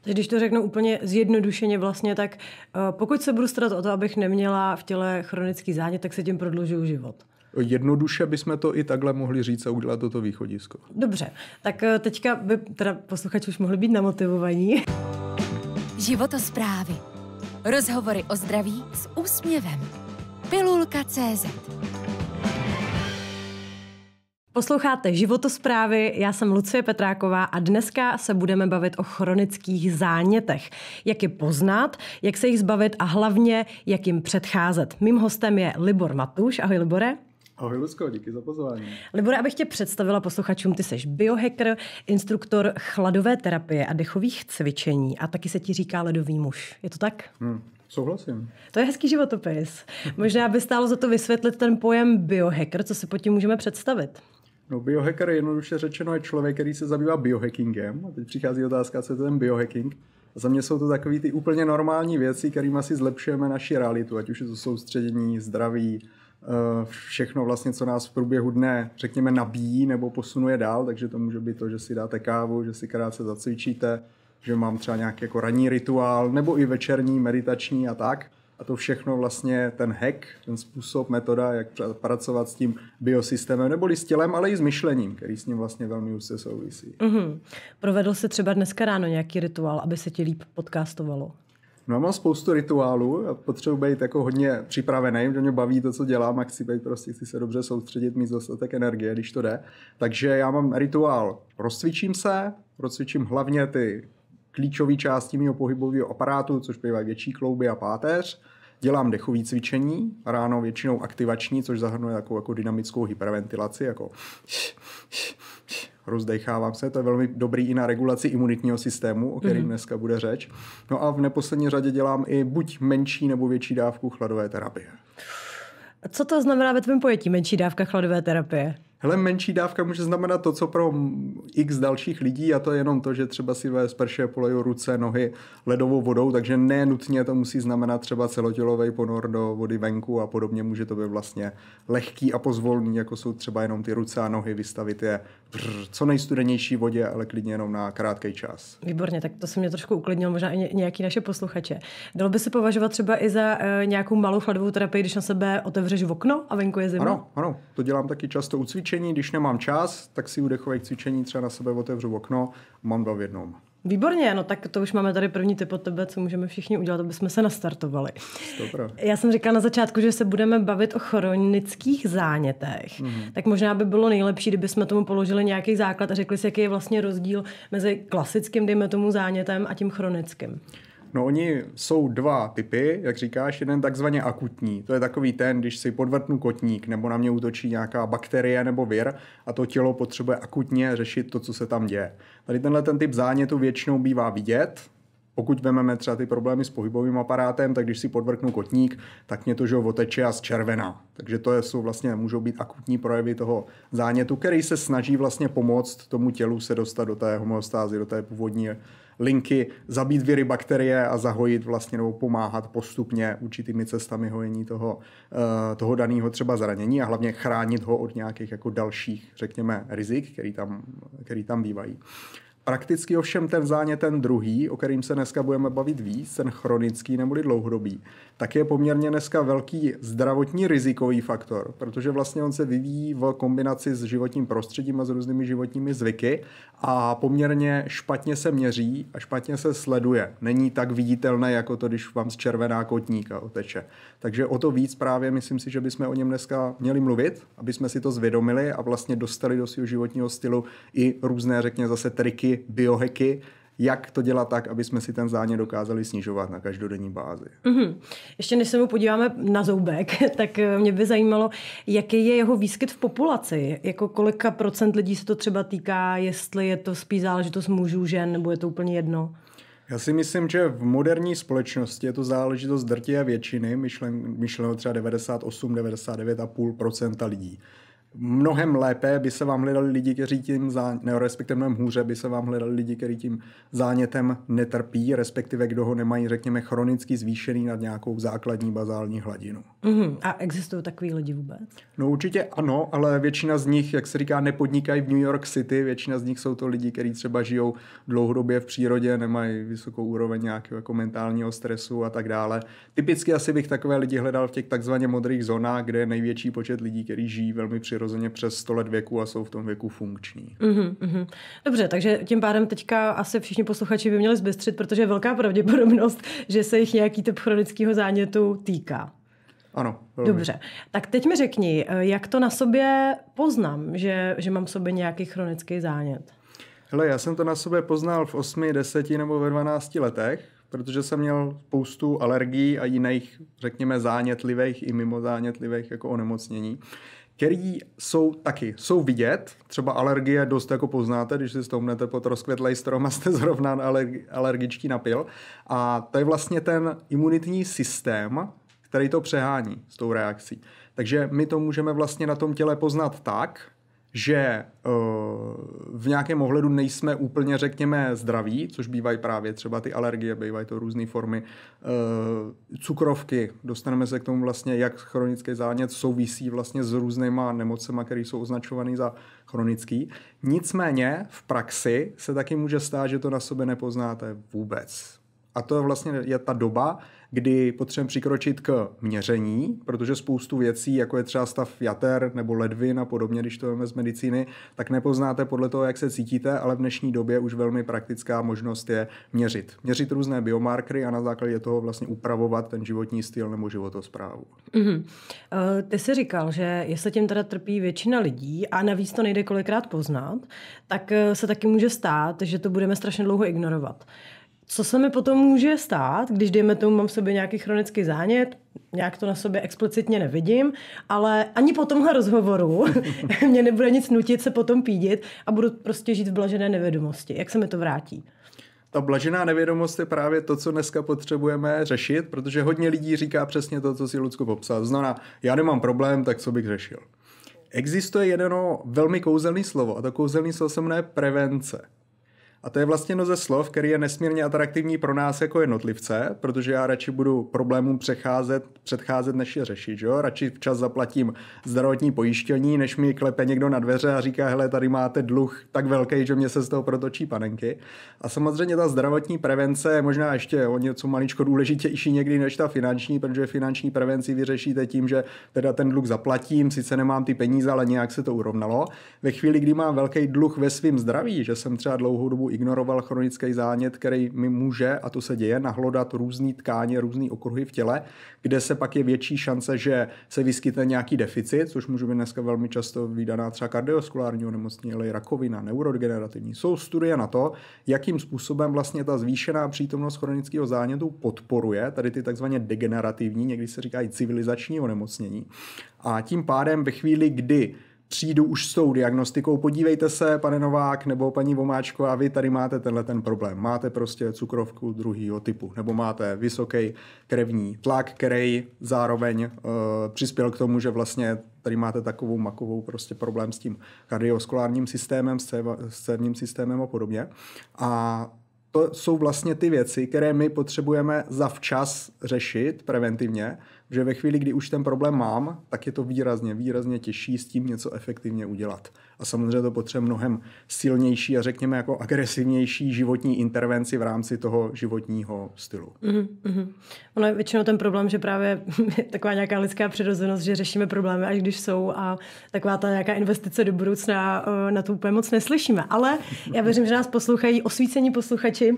Takže když to řeknu úplně zjednodušeně vlastně, tak eh, pokud se budu starat o to, abych neměla v těle chronický zánět, tak se tím prodlužuju život. Jednoduše bychom to i takhle mohli říct a udělat toto východisko. Dobře, tak eh, teďka by teda posluchači už mohli být namotivovaní. Životosprávy. Rozhovory o zdraví s úsměvem. Pilulka.cz Posloucháte životosprávy, já jsem Lucie Petráková a dneska se budeme bavit o chronických zánětech. Jak je poznat, jak se jich zbavit a hlavně, jak jim předcházet. Mým hostem je Libor Matuš. Ahoj Libore. Ahoj Lucko, díky za pozvání. Libore, abych tě představila posluchačům, ty jsi biohacker, instruktor chladové terapie a dechových cvičení a taky se ti říká ledový muž. Je to tak? Hmm. Souhlasím. To je hezký životopis. Možná by stálo za to vysvětlit ten pojem biohacker, co si pod tím můžeme představit. No biohacker jednoduše řečeno je člověk, který se zabývá biohackingem. A teď přichází otázka, co je to ten biohacking. A za mě jsou to takové ty úplně normální věci, kterými asi zlepšujeme naši realitu, ať už je to soustředění, zdraví, eh, všechno vlastně, co nás v průběhu dne, řekněme, nabíjí nebo posunuje dál, takže to může být to, že si dáte kávu, že si krátce zacvičíte, že mám třeba nějaký jako ranní rituál, nebo i večerní, meditační a tak. A to všechno vlastně ten hack, ten způsob, metoda, jak pracovat s tím biosystémem, neboli s tělem, ale i s myšlením, který s ním vlastně velmi úzce souvisí. Mm-hmm. Provedl se třeba dneska ráno nějaký rituál, aby se ti líp podcastovalo? No mám spoustu rituálů, potřebuji být jako hodně připravený, že mě baví to, co dělám a chci být prostě, chci se dobře soustředit, mít dostatek energie, když to jde. Takže já mám rituál, rozcvičím se, rozcvičím hlavně ty klíčové části mého pohybového aparátu, což bývají větší klouby a páteř. Dělám dechové cvičení, ráno většinou aktivační, což zahrnuje takovou jako dynamickou hyperventilaci, jako rozdechávám se, to je velmi dobrý i na regulaci imunitního systému, o kterém mm-hmm. dneska bude řeč. No a v neposlední řadě dělám i buď menší nebo větší dávku chladové terapie. Co to znamená ve tvém pojetí menší dávka chladové terapie? hele, menší dávka může znamenat to, co pro x dalších lidí a to je jenom to, že třeba si ve sprše polejou ruce, nohy ledovou vodou, takže ne nutně to musí znamenat třeba celotělový ponor do vody venku a podobně. Může to být vlastně lehký a pozvolný, jako jsou třeba jenom ty ruce a nohy, vystavit je v co nejstudenější vodě, ale klidně jenom na krátký čas. Výborně, tak to se mě trošku uklidnilo, možná i nějaký naše posluchače. Dalo by se považovat třeba i za e, nějakou malou chladovou terapii, když na sebe otevřeš okno a venku je zima? Ano, ano, to dělám taky často u cvičení cvičení, když nemám čas, tak si u dechových cvičení třeba na sebe otevřu okno a mám dva v jednom. Výborně, no tak to už máme tady první typ od tebe, co můžeme všichni udělat, aby jsme se nastartovali. Dobrá. Já jsem říkala na začátku, že se budeme bavit o chronických zánětech. Mm-hmm. Tak možná by bylo nejlepší, kdyby jsme tomu položili nějaký základ a řekli si, jaký je vlastně rozdíl mezi klasickým, dejme tomu, zánětem a tím chronickým. No oni jsou dva typy, jak říkáš, jeden takzvaně akutní, to je takový ten, když si podvrtnu kotník nebo na mě útočí nějaká bakterie nebo vir a to tělo potřebuje akutně řešit to, co se tam děje. Tady tenhle ten typ zánětu většinou bývá vidět, pokud vememe třeba ty problémy s pohybovým aparátem, tak když si podvrknu kotník, tak mě to že oteče a zčervená. Takže to jsou vlastně, můžou být akutní projevy toho zánětu, který se snaží vlastně pomoct tomu tělu se dostat do té homeostázy, do té původní linky, zabít viry, bakterie a zahojit vlastně nebo pomáhat postupně určitými cestami hojení toho, eh, toho daného třeba zranění a hlavně chránit ho od nějakých jako dalších, řekněme, rizik, který tam, který tam bývají. Prakticky ovšem ten zánět, ten druhý, o kterým se dneska budeme bavit víc, ten chronický neboli dlouhodobý, tak je poměrně dneska velký zdravotní rizikový faktor, protože vlastně on se vyvíjí v kombinaci s životním prostředím a s různými životními zvyky a poměrně špatně se měří a špatně se sleduje. Není tak viditelné, jako to, když vám z červená kotníka oteče. Takže o to víc právě myslím si, že bychom o něm dneska měli mluvit, aby jsme si to zvědomili a vlastně dostali do svého životního stylu i různé, řekněme, zase triky hacky, biohacky, jak to dělat tak, aby jsme si ten záně dokázali snižovat na každodenní bázi. Mm-hmm. Ještě než se mu podíváme na zoubek, tak eh, mě by zajímalo, jaký je jeho výskyt v populaci. Jako kolika procent lidí se to třeba týká, jestli je to spíš záležitost mužů, žen, nebo je to úplně jedno? Já si myslím, že v moderní společnosti je to záležitost drtí a většiny, myšleno třeba 98, 99,5 lidí mnohem lépe by se vám hledali lidi, kteří tím zánětem, ne, respektive mnohem hůře by se vám hledali lidi, kteří tím zánětem netrpí, respektive kdo ho nemají, řekněme, chronicky zvýšený nad nějakou základní bazální hladinu. Mm-hmm. A existují takový lidi vůbec? No určitě ano, ale většina z nich, jak se říká, nepodnikají v New York City, většina z nich jsou to lidi, kteří třeba žijou dlouhodobě v přírodě, nemají vysokou úroveň nějakého jako mentálního stresu a tak dále. Typicky asi bych takové lidi hledal v těch takzvaně modrých zónách, kde je největší počet lidí, kteří žijí velmi přirozeně přirozeně přes 100 let věku a jsou v tom věku funkční. Mm-hmm, Dobře, takže tím pádem teďka asi všichni posluchači by měli zbystřit, protože je velká pravděpodobnost, že se jich nějaký typ chronického zánětu týká. Ano. Velmi. Dobře. Tak teď mi řekni, eh, jak to na sobě poznám, že, že mám v sobě nějaký chronický zánět? Hele, já jsem to na sobě poznal v 8, 10 nebo ve 12 letech, protože jsem měl spoustu alergií a jiných, řekněme, zánětlivých i mimo zánětlivých jako onemocnění který jsou taky, jsou vidět, třeba alergie dost jako poznáte, když si stoumnete pod rozkvětlej strom a jste zrovna alergičtí na pil. A to je vlastně ten imunitní systém, který to přehání s tou reakcí. Takže my to můžeme vlastně na tom těle poznat tak, že eh, v nějakém ohledu nejsme úplně, řekněme, zdraví, což bývají právě třeba ty alergie, bývají to různé formy eh, cukrovky. Dostaneme se k tomu vlastně, jak chronický zánět souvisí vlastně s různýma nemocema, které jsou označované za chronický. Nicméně v praxi se taky může stát, že to na sobě nepoznáte vůbec a to je vlastně je ta doba, kdy potřebujeme přikročit k měření, protože spoustu věcí, jako je třeba stav jater nebo ledvin a podobně, když to máme z medicíny, tak nepoznáte podle toho, jak se cítíte, ale v dnešní době už velmi praktická možnost je měřit. Měřit různé biomarkery a na základě toho vlastně upravovat ten životní styl nebo životosprávu. Mm-hmm. Ty jsi říkal, že jestli tím teda trpí většina lidí a navíc to nejde kolikrát poznat, tak eh, se taky může stát, že to budeme strašně dlouho ignorovat co se mi potom může stát, když dejme tomu mám v sobě nějaký chronický zánět, nějak to na sobě explicitně nevidím, ale ani po tomhle rozhovoru mě nebude nic nutit se potom pídit a budu prostě žít v blažené nevědomosti. Jak se mi to vrátí? ta blažená nevědomost je právě to, co dneska potřebujeme řešit, protože hodně lidí říká přesně to, co si Lucko popsal. Znamená, já nemám problém, tak co bych řešil. Existuje jedno velmi kouzelné slovo a to kouzelné slovo se jmenuje prevence. A to je vlastně no ze slov, který je nesmírně atraktivní pro nás jako jednotlivce, protože já radši budu problémům přecházet, předcházet, než je řešit. Že? Radši včas zaplatím zdravotní pojištění, než mi klepe někdo na dveře a říká, hele, tady máte dluh tak velký, že mě se z toho protočí panenky. A samozřejmě ta zdravotní prevence je možná ještě o něco maličko důležitější někdy než ta finanční, protože finanční prevenci vyřešíte tím, že teda ten dluh zaplatím, sice nemám ty peníze, ale nějak se to urovnalo. Ve chvíli, kdy mám velký dluh ve svém zdraví, že jsem třeba dlouhou dobu ignoroval chronický zánět, který mi může, a to se děje, nahlodat různé tkáně, různé okruhy v těle, kde se pak je větší šance, že se vyskytne nějaký deficit, což může být dneska velmi často výdaná třeba kardiovaskulární onemocnění, ale rakovina, neurodegenerativní. Jsou studie na to, jakým způsobem vlastně ta zvýšená přítomnost chronického zánětu podporuje tady ty takzvaně degenerativní, někdy se říká i civilizační onemocnění. A tím pádem ve chvíli, kdy přijdu už s tou diagnostikou, podívejte se, pane Novák nebo paní Vomáčko, a vy tady máte tenhle ten problém. Máte prostě cukrovku druhého typu, nebo máte vysoký krevní tlak, který zároveň e, přispěl k tomu, že vlastně tady máte takovou makovou prostě problém s tím kardiovaskulárním systémem, s, cév, s cévním systémem a podobně. A to jsou vlastně ty věci, které my potřebujeme zavčas řešit preventivně, že ve chvíli, kdy už ten problém mám, tak je to výrazně, výrazně těžší s tím něco efektivně udělat. A samozřejmě to potřebuje mnohem silnější a řekněme jako agresivnější životní intervenci v rámci toho životního stylu. Mm-hmm. Ono je většinou ten problém, že právě je taková nějaká lidská přirozenost, že řešíme problémy, až když jsou a taková ta nějaká investice do budoucna eh, na to úplně moc neslyšíme. Ale já věřím, že nás poslouchají osvícení posluchači,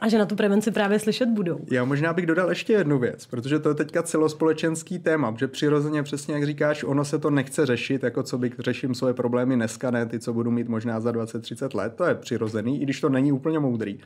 a že na tu prevenci právě slyšet budou. Já možná bych dodal ještě jednu věc, protože to je teďka celospolečenský téma, že přirozeně přesně jak říkáš, ono se to nechce řešit, jako co bych řeším svoje problémy dneska, ne ty, co budu mít možná za 20-30 let, to je přirozený, i když to není úplně moudrý.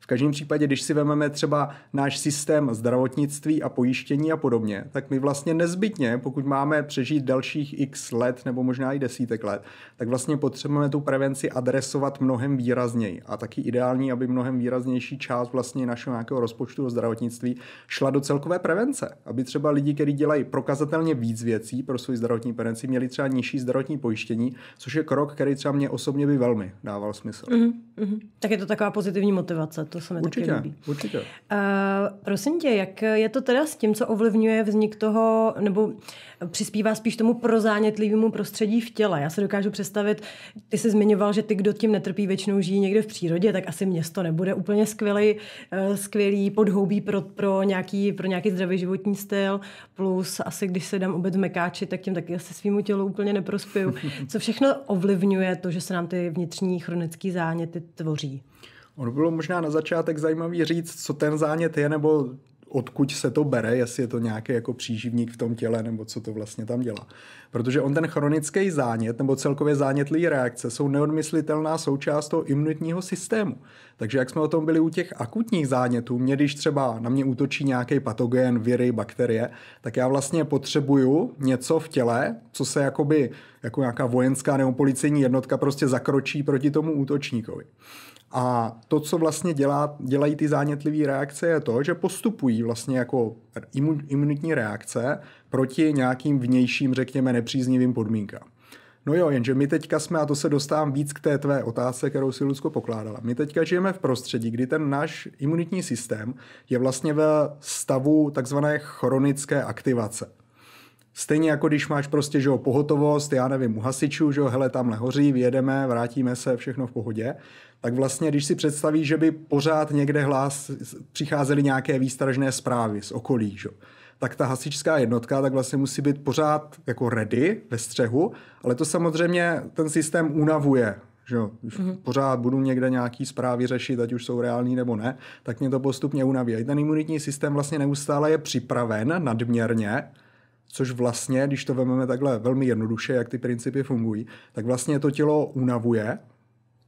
V každém případě, když si vezmeme třeba náš systém zdravotnictví a pojištění a podobně, tak my vlastně nezbytně, pokud máme přežít dalších x let nebo možná i desítek let, tak vlastně potřebujeme tu prevenci adresovat mnohem výrazněji. A taky ideální, aby mnohem výraznější část vlastně našeho nějakého rozpočtu o zdravotnictví šla do celkové prevence. Aby třeba lidi, kteří dělají prokazatelně víc věcí pro svůj zdravotní prevenci, měli třeba nižší zdravotní pojištění, což je krok, který třeba mě osobně by velmi dával smysl. Mm-hmm. Tak je to taková pozitivní motivace to se mi určitě, taky líbí. Určitě. Uh, prosím tě, jak je to teda s tím, co ovlivňuje vznik toho, nebo přispívá spíš tomu prozánětlivému prostředí v těle? Já se dokážu představit, ty jsi zmiňoval, že ty, kdo tím netrpí, většinou žijí někde v přírodě, tak asi město nebude úplně skvělý, uh, eh, skvělý podhoubí pro, pro, nějaký, pro nějaký zdravý životní styl, plus asi když se dám oběd mekáči, tak tím taky asi svýmu tělu úplně neprospěju. Co všechno ovlivňuje to, že se nám ty vnitřní chronické záněty tvoří? Ono bylo možná na začátek zajímavý říct, co ten zánět je, nebo odkud se to bere, jestli je to nějaký jako příživník v tom těle, nebo co to vlastně tam dělá. Protože on ten chronický zánět, nebo celkově zánětlý reakce, jsou neodmyslitelná součást toho imunitního systému. Takže jak jsme o tom byli u těch akutních zánětů, mě když třeba na mě útočí nějaký patogen, viry, bakterie, tak já vlastně potřebuju něco v těle, co se jakoby, jako nějaká vojenská nebo policejní jednotka prostě zakročí proti tomu útočníkovi. A to, co vlastně dělá, dělají ty zánětlivé reakce, je to, že postupují vlastně jako imunitní reakce proti nějakým vnějším, řekněme, nepříznivým podmínkám. No jo, jenže my teďka jsme, a to se dostávám víc k té tvé otázce, kterou si Lucko pokládala, my teďka žijeme v prostředí, kdy ten náš imunitní systém je vlastně ve stavu takzvané chronické aktivace. Stejně jako když máš prostě, že jo, pohotovost, já nevím, u hasičů, že jo, hele, tamhle hoří, vyjedeme, vrátíme se, všechno v pohodě tak vlastně, když si představí, že by pořád někde hlas přicházely nějaké výstražné zprávy z okolí, že? tak ta hasičská jednotka tak vlastně musí být pořád jako ready ve střehu, ale to samozřejmě ten systém unavuje že mm-hmm. pořád budu někde nějaký zprávy řešit, ať už jsou reální nebo ne, tak mě to postupně unaví. A ten imunitní systém vlastně neustále je připraven nadměrně, což vlastně, když to vezmeme takhle velmi jednoduše, jak ty principy fungují, tak vlastně to tělo unavuje,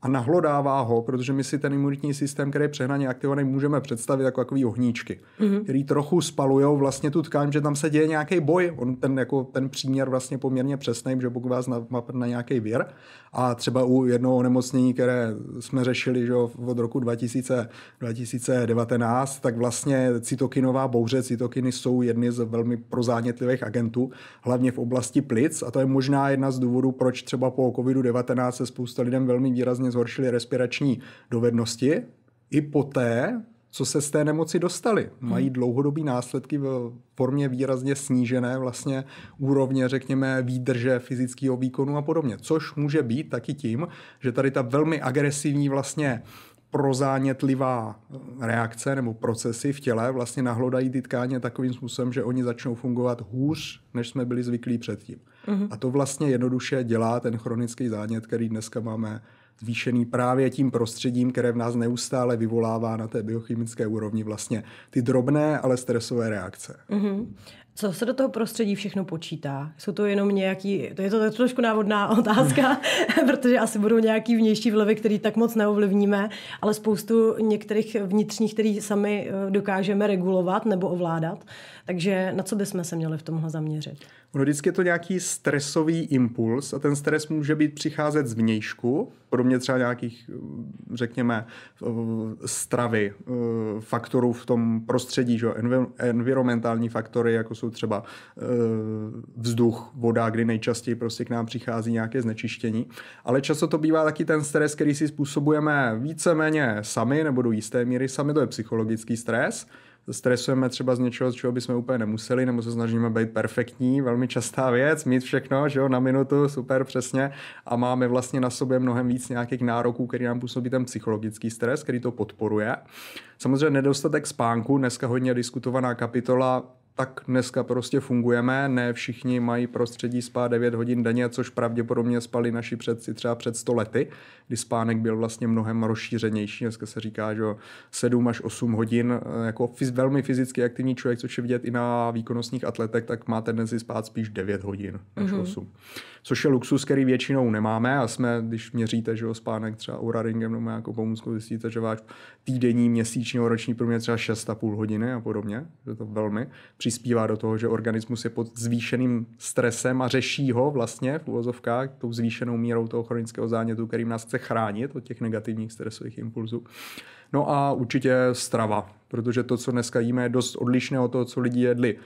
a nahlodává ho, protože my si ten imunitní systém, který je přehnaně aktivovaný, můžeme představit jako takový ohníčky, mm-hmm. který trochu spalují vlastně tu tkáň, že tam se děje nějaký boj. On ten, jako, ten příměr vlastně poměrně přesný, že pokud vás na nějaký věr a třeba u jednoho onemocnění, které jsme řešili že od roku 2000, 2019, tak vlastně cytokinová bouře, cytokiny jsou jedny z velmi prozánětlivých agentů, hlavně v oblasti plic. A to je možná jedna z důvodů, proč třeba po COVID-19 se spousta lidem velmi výrazně zhoršily respirační dovednosti. I poté, co se z té nemoci dostali. Hmm. Mají dlouhodobý následky v formě výrazně snížené vlastně úrovně, řekněme, výdrže fyzického výkonu a podobně. Což může být taky tím, že tady ta velmi agresivní vlastně prozánětlivá reakce nebo procesy v těle vlastně nahlodají ty tkáně takovým způsobem, že oni začnou fungovat hůř, než jsme byli zvyklí předtím. Mm-hmm. A to vlastně jednoduše dělá ten chronický zánět, který dneska máme zvýšený právě tím prostředím, které v nás neustále vyvolává na té biochemické úrovni vlastně ty drobné, ale stresové reakce. Mm-hmm. Co se do toho prostředí všechno počítá? Jsou to jenom nějaký, to je to, trošku návodná otázka, protože asi budou nějaký vnější vlivy, který tak moc neovlivníme, ale spoustu některých vnitřních, který sami eh, dokážeme regulovat nebo ovládat. Takže na co bychom se měli v tomhle zaměřit? No, vždycky je to nějaký stresový impuls a ten stres může být přicházet z vnějšku, podobně třeba nějakých, mm, řekněme, stravy, e, faktorů v tom prostředí, že? environmentální faktory, jako jsou třeba e, vzduch, voda, kdy nejčastěji prostě k nám přichází nějaké znečištění. Ale často to bývá taky ten stres, který si způsobujeme víceméně sami nebo do jisté míry sami, to je psychologický stres stresujeme třeba z něčeho, z čeho bychom úplně nemuseli, nebo se snažíme být perfektní, velmi častá věc, mít všechno, že jo, na minutu, super, přesně, a máme vlastně na sobě mnohem víc nějakých nároků, který nám působí ten psychologický stres, který to podporuje. Samozřejmě nedostatek spánku, dneska hodně diskutovaná kapitola, tak dneska prostě fungujeme, ne všichni mají prostředí spát 9 hodin denně, což pravděpodobně spali naši předci třeba před 100 lety, kdy spánek byl vlastně mnohem rozšířenější. Dneska se říká, že 7 až 8 hodin, eh, jako fyz, velmi fyzicky aktivní člověk, což je vidět i na výkonnostních atletech, tak má tendenci spát spíš 9 hodin než mm-hmm. Což je luxus, který většinou nemáme a jsme, když měříte, že jo, spánek třeba Raringem nebo jako pomůcku, zjistíte, že váš týdenní, měsíční, roční průměr třeba 6,5 hodiny a podobně, že to velmi přispívá do toho, že organismus je pod zvýšeným stresem a řeší ho vlastně v uvozovkách tou zvýšenou mírou toho chronického zánětu, kterým nás chce chránit od těch negativních stresových impulzů. No a určitě strava, protože to, co dneska jíme, je dost odlišné od toho, co lidi jedli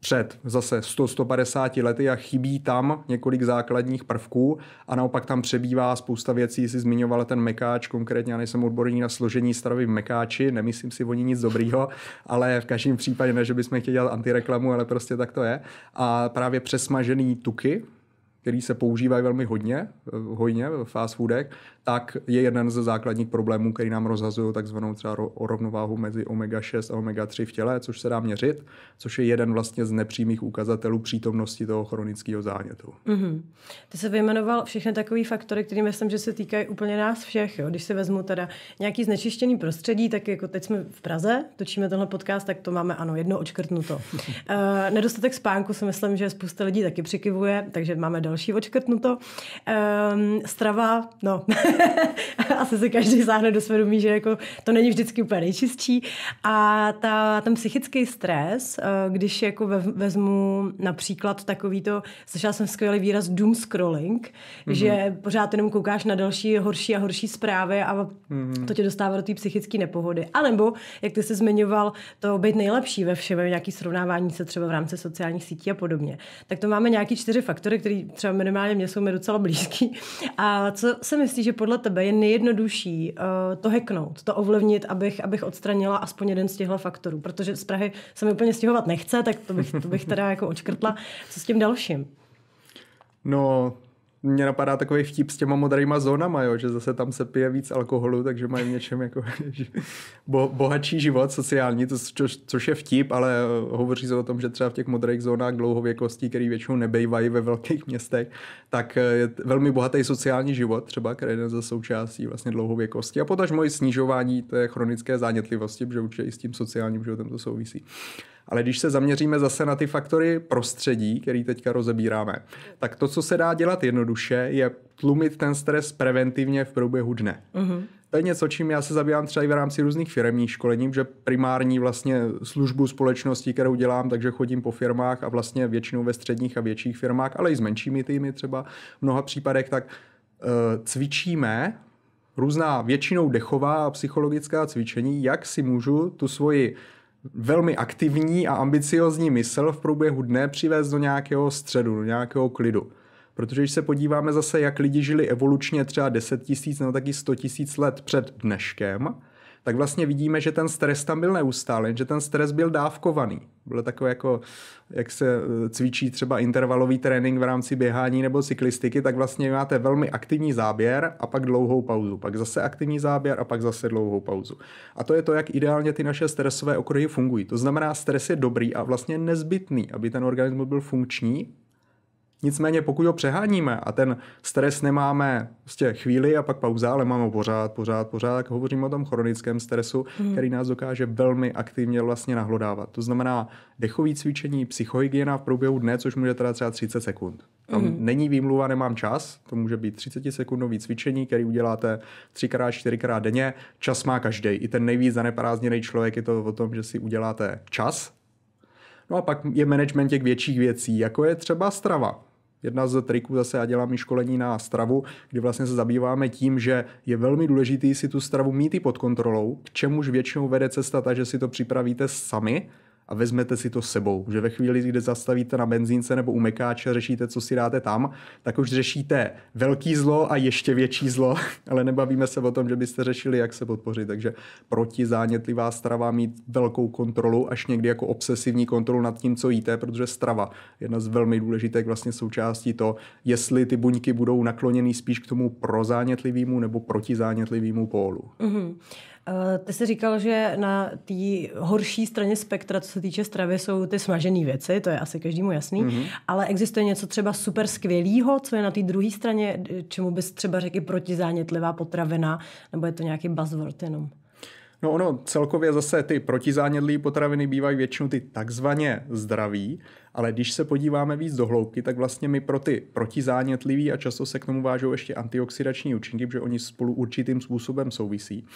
před zase 100-150 lety a chybí tam několik základních prvků a naopak tam přebývá spousta věcí, si zmiňovala ten mekáč, konkrétně já nejsem odborný na složení stravy v mekáči, nemyslím si o ní nic dobrýho, ale v každém případě ne, že bychom chtěli dělat antireklamu, ale prostě tak to je. A právě přesmažený tuky, který se používají velmi hodně, eh, hojně v fast foodech, tak je jeden ze základních problémů, který nám rozhazují takzvanou třeba rovnováhu mezi omega-6 a omega-3 v těle, což se dá měřit, což je jeden vlastně z nepřímých ukazatelů přítomnosti toho chronického zánětu. Mm-hmm. Ty se vyjmenoval všechny takové faktory, které myslím, že se týkají úplně nás všech. Jo? Když si vezmu teda nějaký znečištěný prostředí, tak jako teď jsme v Praze, točíme tenhle podcast, tak to máme ano, jedno očkrtnuto. e, nedostatek spánku si myslím, že spousta lidí taky přikivuje, takže máme další očkrtnuto. E, strava, no, Asi se každý sáhne do svědomí, že jako to není vždycky úplně nejčistší. A ta, ten psychický stres, eh, když jako vezmu například takový to, slyšela jsem skvělý výraz doom scrolling, mm-hmm. že pořád jenom koukáš na další horší a horší zprávy a mm-hmm. to tě dostává do té psychické nepohody. A nebo, jak ty jsi zmiňoval, to být nejlepší ve všem, nějaký srovnávání se třeba v rámci sociálních sítí a podobně. Tak to máme nějaký čtyři faktory, které třeba minimálně mě jsou mi docela blízký. A co se myslí, že podle tebe je nejjednodušší uh, to heknout, to ovlivnit, abych, abych odstranila aspoň jeden z těchto faktorů? Protože z Prahy se mi úplně stěhovat nechce, tak to bych, to bych teda jako očkrtla. Co s tím dalším? No, mě napadá takový vtip s těma modrýma zónama, jo, že zase tam se pije víc alkoholu, takže mají v něčem jako bo, bohatší život sociální, to, co, což je vtip, ale eh, hovoří se o tom, že třeba v těch modrých zónách dlouhověkostí, které většinou nebejvají ve velkých městech, tak eh, je velmi bohatý sociální život, třeba který je za součástí vlastně dlouhověkosti a potaž moje snižování té chronické zánětlivosti, protože určitě i s tím sociálním životem to souvisí. Ale když se zaměříme zase na ty faktory prostředí, který teďka rozebíráme, tak to, co se dá dělat jednoduše, je tlumit ten stres preventivně v průběhu dne. Mm-hmm. To je něco, čím já se zabývám třeba i v rámci různých firmních školení, že primární vlastně službu společnosti, kterou dělám, takže chodím po firmách a vlastně většinou ve středních a větších firmách, ale i s menšími týmy třeba v mnoha případech, tak eh, cvičíme různá většinou dechová a psychologická cvičení, jak si můžu tu svoji velmi aktivní a ambiciozní mysl v průběhu dne přivést do nějakého středu, do nějakého klidu. Protože když se podíváme zase, jak lidi žili evolučně třeba 10 tisíc nebo taky 100 tisíc let před dneškem, tak vlastně vidíme, že ten stres tam byl neustále, že ten stres byl dávkovaný. Bylo takové jako, jak se eh, cvičí třeba intervalový trénink v rámci běhání nebo cyklistiky, tak vlastně máte velmi aktivní záběr a pak dlouhou pauzu, pak zase aktivní záběr a pak zase dlouhou pauzu. A to je to, jak ideálně ty naše stresové okruhy fungují. To znamená, stres je dobrý a vlastně nezbytný, aby ten organismus byl funkční, Nicméně pokud ho přeháníme a ten stres nemáme prostě chvíli a pak pauza, ale máme ho pořád, pořád, pořád, tak hovoříme o tom chronickém stresu, hmm. který nás dokáže velmi aktivně vlastně nahlodávat. To znamená dechové cvičení, psychohygiena v průběhu dne, což může teda třeba 30 sekund. Tam hmm. není výmluva, nemám čas, to může být 30 sekundový cvičení, který uděláte třikrát, čtyřikrát denně. Čas má každý. I ten nejvíc zaneprázdněný člověk je to o tom, že si uděláte čas. No a pak je management těch větších věcí, jako je třeba strava Jedna z triků zase, já dělám i školení na stravu, kdy vlastně se zabýváme tím, že je velmi důležité si tu stravu mít i pod kontrolou, k čemuž většinou vede cesta ta, že si to připravíte sami, a vezmete si to sebou. Že ve chvíli, kdy zastavíte na benzínce nebo u mekáče a řešíte, co si dáte tam, tak už řešíte velký zlo a ještě větší zlo, ale nebavíme se o tom, že byste řešili, jak se podpořit. Takže proti zánětlivá strava mít velkou kontrolu, až někdy jako obsesivní kontrolu nad tím, co jíte, protože strava je jedna z velmi důležitých vlastně součástí to, jestli ty buňky budou nakloněny spíš k tomu prozánětlivému nebo protizánětlivému pólu. Mm-hmm. Eh, ty jsi říkal, že na té horší straně spektra, co se týče stravy, jsou ty smažené věci, to je asi každému jasný, mm-hmm. ale existuje něco třeba super skvělého, co je na té druhé straně, čemu bys třeba řekl protizánětlivá potravina, nebo je to nějaký buzzword jenom? No ono celkově zase ty protizánědlí potraviny bývají většinou ty takzvaně zdraví, ale když se podíváme víc do hloubky, tak vlastně my pro ty protizánětlivý a často se k tomu vážou ještě antioxidační účinky, protože oni spolu určitým způsobem souvisí.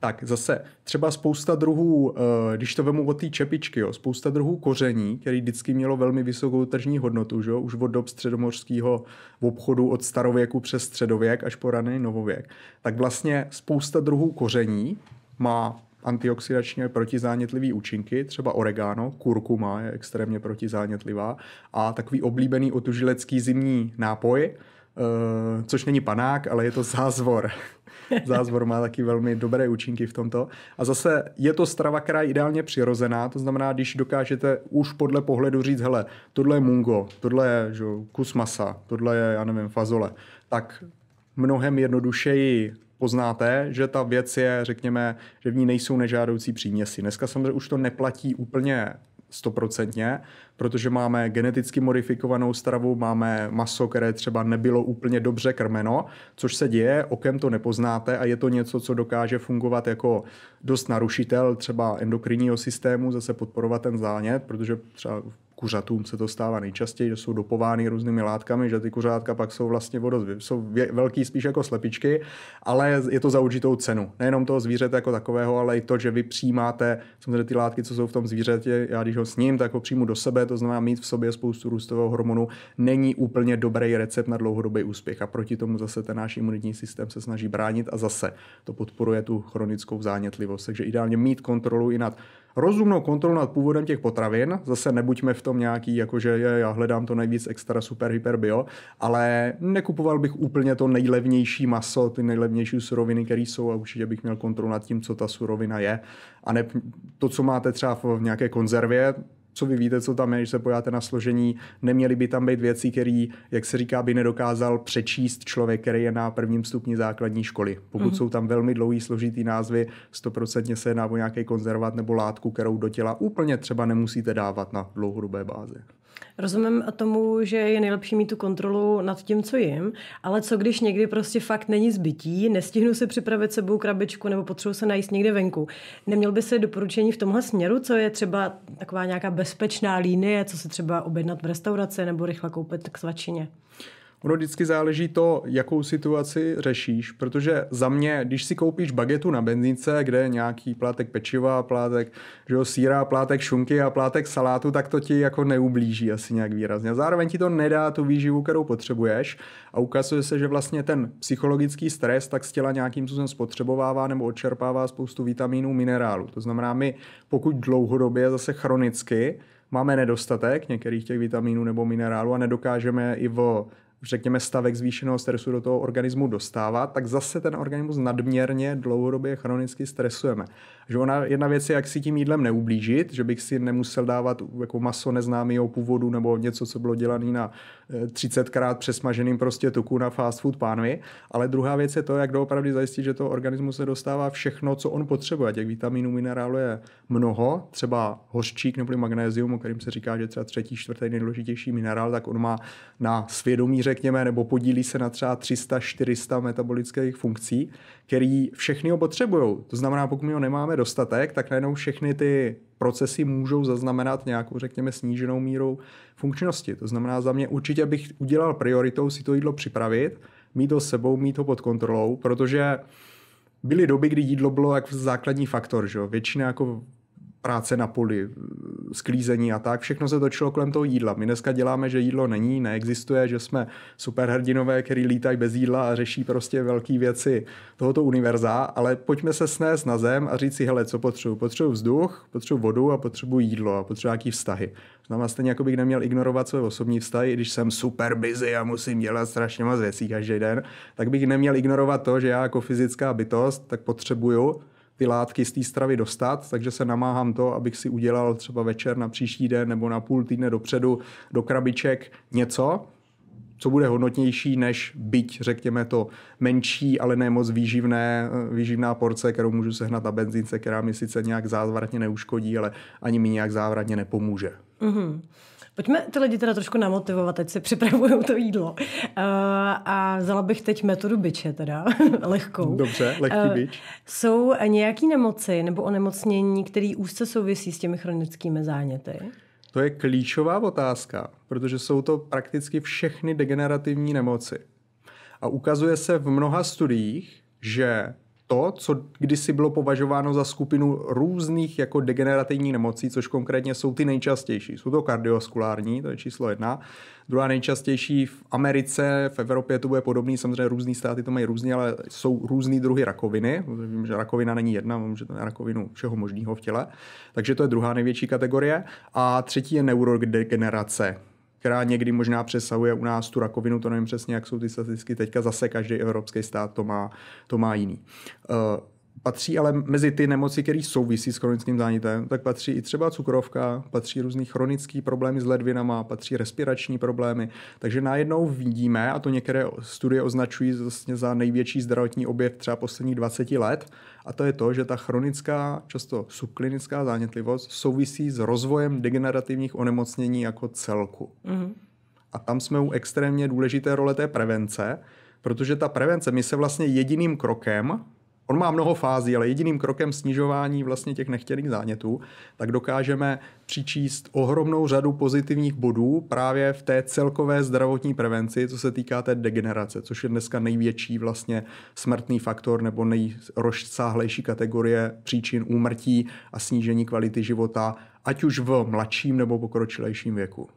Tak zase třeba spousta druhů, eh, když to vemu od té čepičky, jo, spousta druhů koření, který vždycky mělo velmi vysokou tržní hodnotu, že jo, už od dob středomořského obchodu, od starověku přes středověk až po raný novověk, tak vlastně spousta druhů koření, má antioxidačně protizánětlivý účinky, třeba oregano, kurkuma je extrémně protizánětlivá a takový oblíbený otužilecký zimní nápoj, eh, což není panák, ale je to zázvor. zázvor má taky velmi dobré účinky v tomto. A zase je to strava, která je ideálně přirozená, to znamená, když dokážete už podle pohledu říct, hele, tohle je mungo, tohle je že, kus masa, tohle je, já nevím, fazole, tak mnohem jednodušeji poznáte, že ta věc je, řekněme, že v ní nejsou nežádoucí příměsi. Dneska samozřejmě už to neplatí úplně stoprocentně, protože máme geneticky modifikovanou stravu, máme maso, které třeba nebylo úplně dobře krmeno, což se děje, okem to nepoznáte a je to něco, co dokáže fungovat jako dost narušitel třeba endokrinního systému, zase podporovat ten zánět, protože třeba kuřatům se to stává nejčastěji, že jsou dopovány různými látkami, že ty kuřátka pak jsou vlastně vodozvy, jsou vě, velký spíš jako slepičky, ale je to za určitou cenu. Nejenom toho zvířete jako takového, ale i to, že vy přijímáte samozřejmě ty látky, co jsou v tom zvířeti, já když ho sním, tak ho přijmu do sebe, to znamená mít v sobě spoustu růstového hormonu, není úplně dobrý recept na dlouhodobý úspěch a proti tomu zase ten náš imunitní systém se snaží bránit a zase to podporuje tu chronickou zánětlivost. Takže ideálně mít kontrolu i nad rozumnou kontrolu nad původem těch potravin, zase nebuďme v tom nějaký, jakože je, já hledám to nejvíc extra super hyper bio, ale nekupoval bych úplně to nejlevnější maso, ty nejlevnější suroviny, které jsou a určitě bych měl kontrolu nad tím, co ta surovina je. A ne, to, co máte třeba v nějaké konzervě, co vy víte, co tam je, když se pojáte na složení, neměly by tam být věci, které, jak se říká, by nedokázal přečíst člověk, který je na prvním stupni základní školy. Pokud mm-hmm. jsou tam velmi dlouhý, složitý názvy, stoprocentně se jedná o nějaký konzervat nebo látku, kterou do těla úplně třeba nemusíte dávat na dlouhodobé bázi. Rozumím tomu, že je nejlepší mít tu kontrolu nad tím, co jim, ale co když někdy prostě fakt není zbytí, nestihnu si připravit sebou krabičku nebo potřebuji se najíst někde venku. Neměl by se doporučení v tomhle směru, co je třeba taková nějaká bezpečná línie, co se třeba objednat v restauraci nebo rychle koupit k svačině? Ono vždycky záleží to, jakou situaci řešíš, protože za mě, když si koupíš bagetu na benzínce, kde je nějaký plátek pečiva, plátek že jo, síra, plátek šunky a plátek salátu, tak to ti jako neublíží asi nějak výrazně. Zároveň ti to nedá tu výživu, kterou potřebuješ a ukazuje se, že vlastně ten psychologický stres tak z těla nějakým způsobem spotřebovává nebo odčerpává spoustu vitaminů, minerálů. To znamená, my pokud dlouhodobě, zase chronicky, máme nedostatek některých těch vitamínů nebo minerálů a nedokážeme i v řekněme, stavek zvýšeného stresu do toho organismu dostává, tak zase ten organismus nadměrně dlouhodobě chronicky stresujeme. Že ona, jedna věc je, jak si tím jídlem neublížit, že bych si nemusel dávat jako maso neznámého původu nebo něco, co bylo dělané na 30krát eh, přesmaženým prostě tuku na fast food pánvi, ale druhá věc je to, jak doopravdy zajistit, že to organismu se dostává všechno, co on potřebuje. Těch vitaminů, minerálů je mnoho, třeba hořčík nebo magnézium, o kterým se říká, že třeba třetí, čtvrtý nejdůležitější minerál, tak on má na svědomí, řekněme, nebo podílí se na třeba 300-400 metabolických funkcí, který všechny ho potřebují. To znamená, pokud my ho nemáme dostatek, tak najednou všechny ty procesy můžou zaznamenat nějakou, řekněme, sníženou mírou funkčnosti. To znamená, za mě určitě bych udělal prioritou si to jídlo připravit, mít ho sebou, mít ho pod kontrolou, protože byly doby, kdy jídlo bylo jako základní faktor. Že? Většina jako práce na poli, sklízení a tak, všechno se točilo kolem toho jídla. My dneska děláme, že jídlo není, neexistuje, že jsme superhrdinové, který lítají bez jídla a řeší prostě velké věci tohoto univerza, ale pojďme se snést na zem a říct si, hele, co potřebuji? Potřebuji vzduch, potřebuji vodu a potřebuji jídlo a potřebuji nějaký vztahy. Znamená, stejně jako bych neměl ignorovat své osobní vztahy, i když jsem super busy a musím dělat strašně moc věcí každý den, tak bych neměl ignorovat to, že já jako fyzická bytost tak potřebuju ty látky z té stravy dostat, takže se namáhám to, abych si udělal třeba večer na příští den nebo na půl týdne dopředu do krabiček něco, co bude hodnotnější než byť, řekněme to, menší, ale ne moc výživné, eh, výživná porce, kterou můžu sehnat na benzínce, která mi sice nějak zázvratně neuškodí, ale ani mi nějak závratně nepomůže. Mm-hmm. Pojďme ty lidi teda trošku namotivovat, ať si připravují to jídlo. Uh, a vzala bych teď metodu byče teda, lehkou. Dobře, lehký uh, eh, byč. Jsou nějaký nemoci nebo onemocnění, které úzce souvisí s těmi chronickými záněty? To je klíčová otázka, protože jsou to prakticky všechny degenerativní nemoci. A ukazuje se v mnoha studiích, že to, co kdysi bylo považováno za skupinu různých jako degenerativních nemocí, což konkrétně jsou ty nejčastější. Jsou to kardiovaskulární, to je číslo jedna. Druhá nejčastější v Americe, v Evropě to bude podobný, samozřejmě různý státy to mají různě, ale jsou různý druhy rakoviny. Vím, že rakovina není jedna, vím, že to je rakovinu všeho možného v těle. Takže to je druhá největší kategorie. A třetí je neurodegenerace která někdy možná přesahuje u nás tu rakovinu, to nevím přesně, jak jsou ty statistiky teďka, zase každý evropský stát to má, to má jiný. Eh, patří ale mezi ty nemoci, které souvisí s chronickým zánitem, tak patří i třeba cukrovka, patří různý chronické problémy s ledvinama, patří respirační problémy. Takže najednou vidíme, a to některé studie označují vlastně za největší zdravotní objev třeba posledních 20 let, a to je to, že ta chronická, často subklinická zánětlivost souvisí s rozvojem degenerativních onemocnění jako celku. Mm-hmm. A tam jsme u extrémně důležité role té prevence, protože ta prevence, my se vlastně jediným krokem on má mnoho fází, ale jediným krokem snižování vlastně těch nechtěných zánětů, tak dokážeme přičíst ohromnou řadu pozitivních bodů právě v té celkové zdravotní prevenci, co se týká té degenerace, což je dneska největší vlastně smrtný faktor nebo nejrozsáhlejší kategorie příčin úmrtí a snížení kvality života, ať už v mladším nebo pokročilejším věku.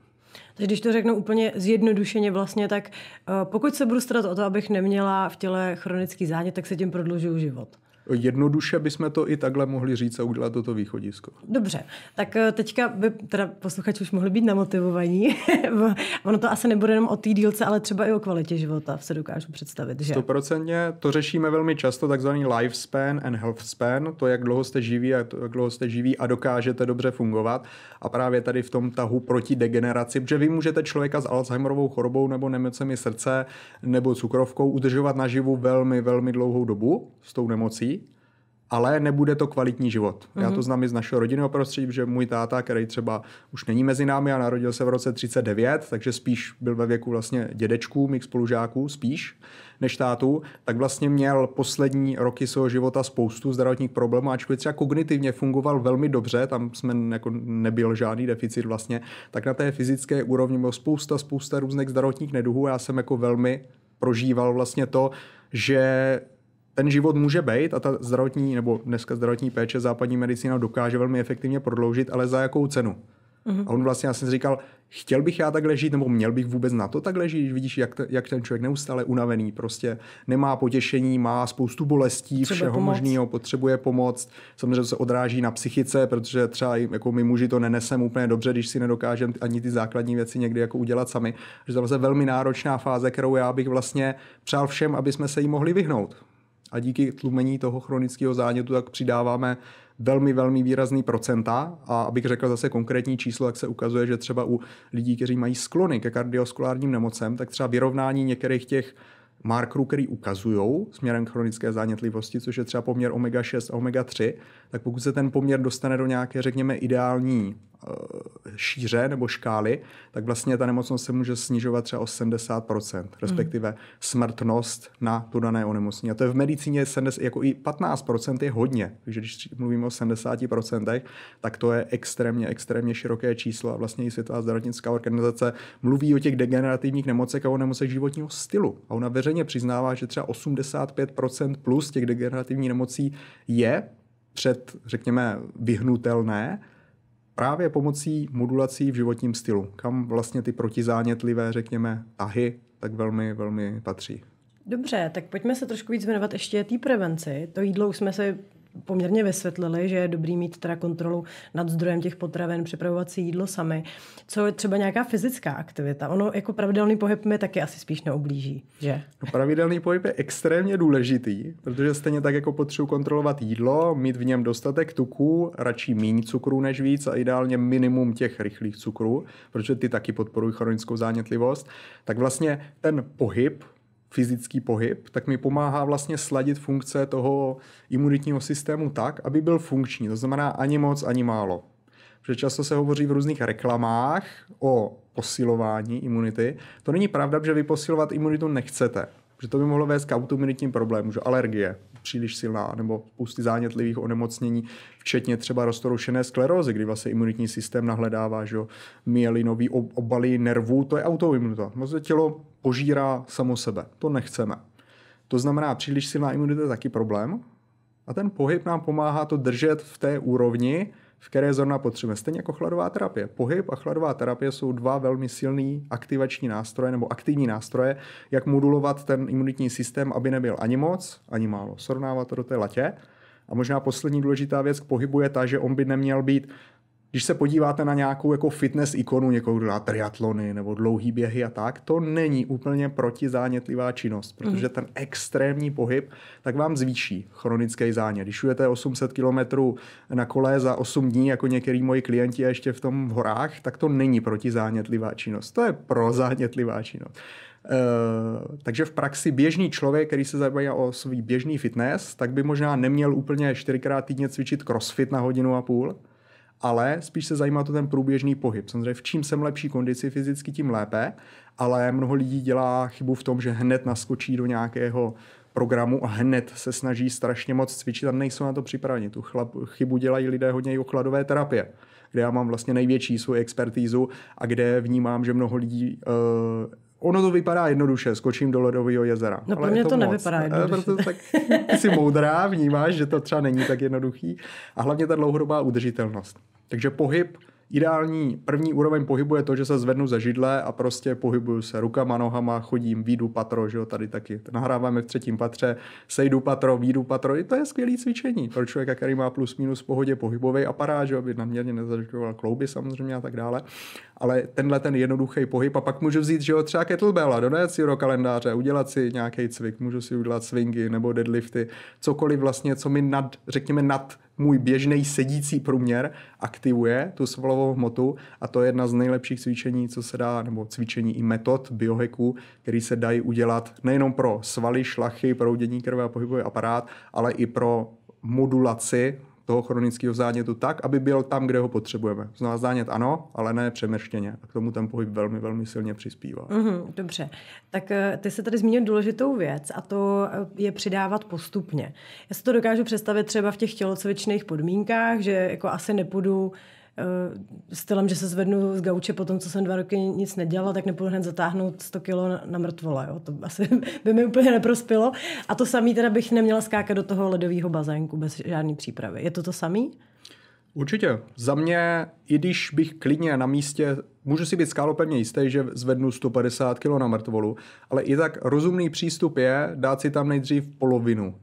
Takže když to řeknu úplně zjednodušeně vlastně, tak eh, pokud se budu starat o to, abych neměla v těle chronický zánět, tak se tím prodlužuju život. Jednoduše bychom to i takhle mohli říct a udělat toto východisko. Dobře, tak eh, teďka by teda posluchači už mohli být namotivovaní. ono to asi nebude jenom o té dílce, ale třeba i o kvalitě života, se dokážu představit. Že? to řešíme velmi často, takzvaný lifespan and healthspan, to, jak dlouho jste živí a jak dlouho jste živí a dokážete dobře fungovat. A právě tady v tom tahu proti degeneraci, protože vy můžete člověka s Alzheimerovou chorobou nebo nemocemi srdce nebo cukrovkou udržovat naživu velmi, velmi dlouhou dobu s tou nemocí ale nebude to kvalitní život. Mm-hmm. Já to mhm. znám i z našeho rodinného prostředí, že můj táta, který třeba už není mezi námi a narodil se v roce 39, takže spíš byl ve věku vlastně dědečků, mých spolužáků, spíš než tátu, tak vlastně měl poslední roky svého života spoustu zdravotních problémů, ačkoliv třeba kognitivně fungoval velmi dobře, tam jsme jako nebyl žádný deficit vlastně, tak na té fyzické úrovni bylo spousta, spousta různých zdravotních neduhů. Já jsem jako velmi prožíval vlastně to, že ten život může být a ta zdravotní, nebo dneska zdravotní péče západní medicína dokáže velmi efektivně prodloužit, ale za jakou cenu? mm A on vlastně, já jsem říkal, chtěl bych já takhle žít, nebo měl bych vůbec na to takhle žít, vidíš, jak, to, jak ten člověk neustále unavený, prostě nemá potěšení, má spoustu bolestí, Třeba všeho pomoc. možného, potřebuje pomoc. Samozřejmě se odráží na psychice, protože třeba jako my muži to nenesem úplně dobře, když si nedokážeme ani ty základní věci někdy jako udělat sami. Že to je velmi náročná fáze, kterou já bych vlastně přál všem, aby jsme se jí mohli vyhnout a díky tlumení toho chronického zánětu tak přidáváme velmi, velmi výrazný procenta a abych řekl zase konkrétní číslo, tak se ukazuje, že třeba u lidí, kteří mají sklony ke kardioskulárním nemocem, tak třeba vyrovnání některých těch markerů, který ukazují směrem k chronické zánětlivosti, což je třeba poměr omega-6 a omega-3, tak pokud se ten poměr dostane do nějaké, řekněme, ideální Eh, šíře nebo škály, tak vlastně ta nemocnost se může snižovat třeba o 70%, hmm. respektive mm. smrtnost na tu dané onemocnění. A to je v medicíně 70, jako i 15% je hodně. Takže když mluvíme o 70%, tak to je extrémně, extrémně široké číslo a vlastně i Světová zdravotnická organizace mluví o těch degenerativních nemocech a o nemocech životního stylu. A ona veřejně přiznává, že třeba 85% plus těch degenerativních nemocí je před, řekněme, vyhnutelné, právě pomocí modulací v životním stylu, kam vlastně ty protizánětlivé, řekněme, tahy tak velmi, velmi patří. Dobře, tak pojďme se trošku víc věnovat ještě té prevenci. To jídlo už jsme se poměrně vysvětlili, že je dobrý mít teda kontrolu nad zdrojem těch potravin, připravovat si jídlo sami. Co je třeba nějaká fyzická aktivita? Ono jako pravidelný pohyb mi taky asi spíš neublíží, že? No, pravidelný pohyb je extrémně důležitý, protože stejně tak jako potřebuji kontrolovat jídlo, mít v něm dostatek tuků, radši méně cukru než víc a ideálně minimum těch rychlých cukrů, protože ty taky podporují chronickou zánětlivost, tak vlastně ten pohyb fyzický pohyb, tak mi pomáhá vlastně sladit funkce toho imunitního systému tak, aby byl funkční. To znamená ani moc, ani málo. Protože často se hovoří v různých reklamách o posilování imunity. To není pravda, že vy posilovat imunitu nechcete že to by mohlo vést k autoimunitním problémům, že alergie příliš silná, nebo spousty zánětlivých onemocnění, včetně třeba roztroušené sklerózy, kdy vlastně imunitní systém nahledává že mielinový obaly nervů, to je autoimunita. Vlastně tělo požírá samo sebe, to nechceme. To znamená, příliš silná imunita je taky problém, a ten pohyb nám pomáhá to držet v té úrovni, v které zrovna potřebujeme. Stejně jako chladová terapie. Pohyb a chladová terapie jsou dva velmi silný aktivační nástroje nebo aktivní nástroje, jak modulovat ten imunitní systém, aby nebyl ani moc, ani málo. Srovnávat to do té latě. A možná poslední důležitá věc k pohybu je ta, že on by neměl být když se podíváte na nějakou jako fitness ikonu, někoho, kdo dá triatlony nebo dlouhý běhy a tak, to není úplně protizánětlivá činnost, mhm. protože ten extrémní pohyb tak vám zvýší chronický zánět. Když jujete 800 km na kole za 8 dní, jako některý moji klienti a ještě v tom v horách, tak to není protizánětlivá činnost. To je prozánětlivá činnost. Uh, takže v praxi běžný člověk, který se zabývá o svůj běžný fitness, tak by možná neměl úplně čtyřikrát týdně cvičit crossfit na hodinu a půl, ale spíš se zajímá to ten průběžný pohyb. Samozřejmě v čím jsem lepší kondici fyzicky, tím lépe, ale mnoho lidí dělá chybu v tom, že hned naskočí do nějakého programu a hned se snaží strašně moc cvičit a nejsou na to připraveni. Tu chybu dělají lidé hodně i okladové terapie, kde já mám vlastně největší svou expertízu a kde vnímám, že mnoho lidí uh, Ono to vypadá jednoduše, skočím do ledového jezera. No pro mě to, to nevypadá moc. Eh, jednoduše. Proto tak jsi moudrá, vnímáš, že to třeba není tak jednoduchý. A hlavně ta dlouhodobá udržitelnost. Takže pohyb, ideální první úroveň pohybu je to, že se zvednu ze židle a prostě pohybuju se rukama, nohama, chodím, výjdu patro, že jo, tady taky nahráváme v třetím patře, sejdu patro, výjdu patro, i to je skvělé cvičení pro člověka, který má plus minus pohodě pohybový aparát, že aby naměrně nezažitoval klouby samozřejmě a tak dále. Ale tenhle ten jednoduchý pohyb a pak můžu vzít, že jo, třeba kettlebell a dodat si do kalendáře, udělat si nějaký cvik, můžu si udělat swingy nebo deadlifty, cokoliv vlastně, co mi nad, řekněme, nad můj běžný sedící průměr aktivuje tu svalovou hmotu a to je jedna z nejlepších cvičení, co se dá, nebo cvičení i metod biohacků, který se dají udělat nejenom pro svaly, šlachy, proudění krve a pohybový aparát, ale i pro modulaci toho chronického zánětu tak, aby byl tam, kde ho potřebujeme. Zná zánět ano, ale ne přemrštěně. A k tomu ten pohyb velmi, velmi silně přispívá. Mm-hmm, dobře. Tak eh, ty se tady zmínil důležitou věc a to eh, je přidávat postupně. Já si to dokážu představit třeba v těch tělocvičných podmínkách, že jako asi nepůjdu Eh, stylem, že se zvednu z gauče po tom, co jsem dva roky nic nedělala, tak nepůjdu hned zatáhnout 100 kilo na mrtvole. Jo? To asi by mi úplně neprospělo. A to samý teda bych neměla skákat do toho ledového bazénku bez žádné přípravy. Je to to samý? Určitě. Za mě, i když bych klidně na místě, můžu si být skálopevně jistý, že zvednu 150 kg na mrtvolu, ale i tak rozumný přístup je dát si tam nejdřív polovinu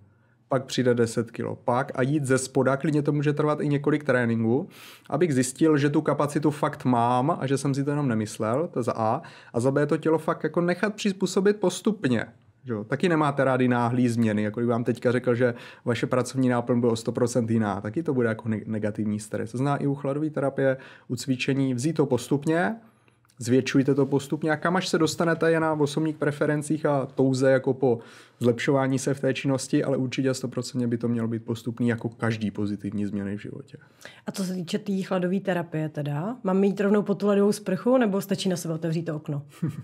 pak přijde 10 kg, pak a jít ze spoda, klidně to může trvat i několik tréninků, abych zjistil, že tu kapacitu fakt mám a že jsem si to jenom nemyslel, to za A, a za B to tělo fakt jako nechat přizpůsobit postupně, jo? Taky nemáte rádi náhlý změny, jako kdybych vám teďka řekl, že vaše pracovní náplň byla o 100% jiná, taky to bude jako negativní stres. To zná i u chladové terapie, u cvičení, vzít to postupně, zvětšujte to postupně a kam až se dostanete je na osobních preferencích a touze jako po zlepšování se v té činnosti, ale určitě 100% by to mělo být postupný jako každý pozitivní změny v životě. A co se týče té tý chladové terapie teda, mám mít rovnou pod tu ledovou sprchu nebo stačí na sebe otevřít to okno?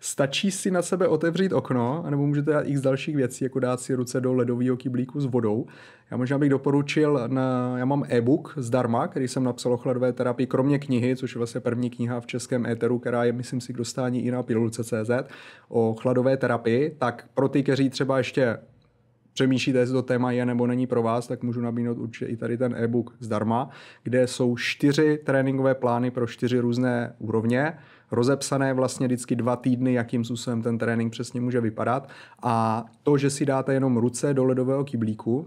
Stačí si na sebe otevřít okno, anebo můžete dát z dalších věcí, jako dát si ruce do ledového kyblíku s vodou. Já možná bych doporučil, na, já mám e-book zdarma, který jsem napsal o chladové terapii, kromě knihy, což je vlastně první kniha v českém éteru, která je, myslím si, k dostání i na pilulce.cz o chladové terapii, tak pro ty, kteří třeba ještě přemýšlíte, jestli to téma je nebo není pro vás, tak můžu nabídnout určitě i tady ten e-book zdarma, kde jsou čtyři tréninkové plány pro čtyři různé úrovně rozepsané vlastně vždycky dva týdny, jakým způsobem ten trénink přesně může vypadat. A to, že si dáte jenom ruce do ledového kyblíku,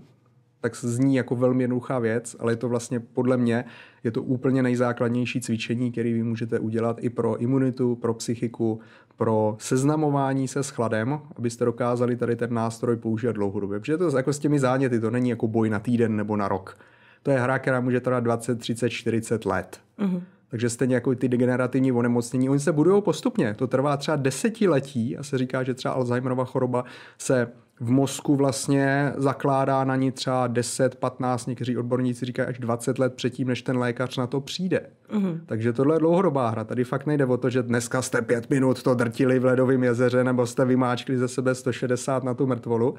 tak zní jako velmi jednoduchá věc, ale je to vlastně podle mě je to úplně nejzákladnější cvičení, které vy můžete udělat i pro imunitu, pro psychiku, pro seznamování se s chladem, abyste dokázali tady ten nástroj používat dlouhodobě. Protože to jako s těmi záněty, to není jako boj na týden nebo na rok. To je hra, která může trvat 20, 30, 40 let. Mm-hmm. Takže stejně jako ty degenerativní onemocnění, oni se budují postupně. To trvá třeba desetiletí a se říká, že třeba Alzheimerova choroba se v mozku vlastně zakládá na ní třeba 10, 15, někteří odborníci říkají až 20 let předtím, než ten lékař na to přijde. Mm-hmm. Takže tohle je dlouhodobá hra. Tady fakt nejde o to, že dneska jste pět minut to drtili v ledovém jezeře nebo jste vymáčkli ze sebe 160 na tu mrtvolu,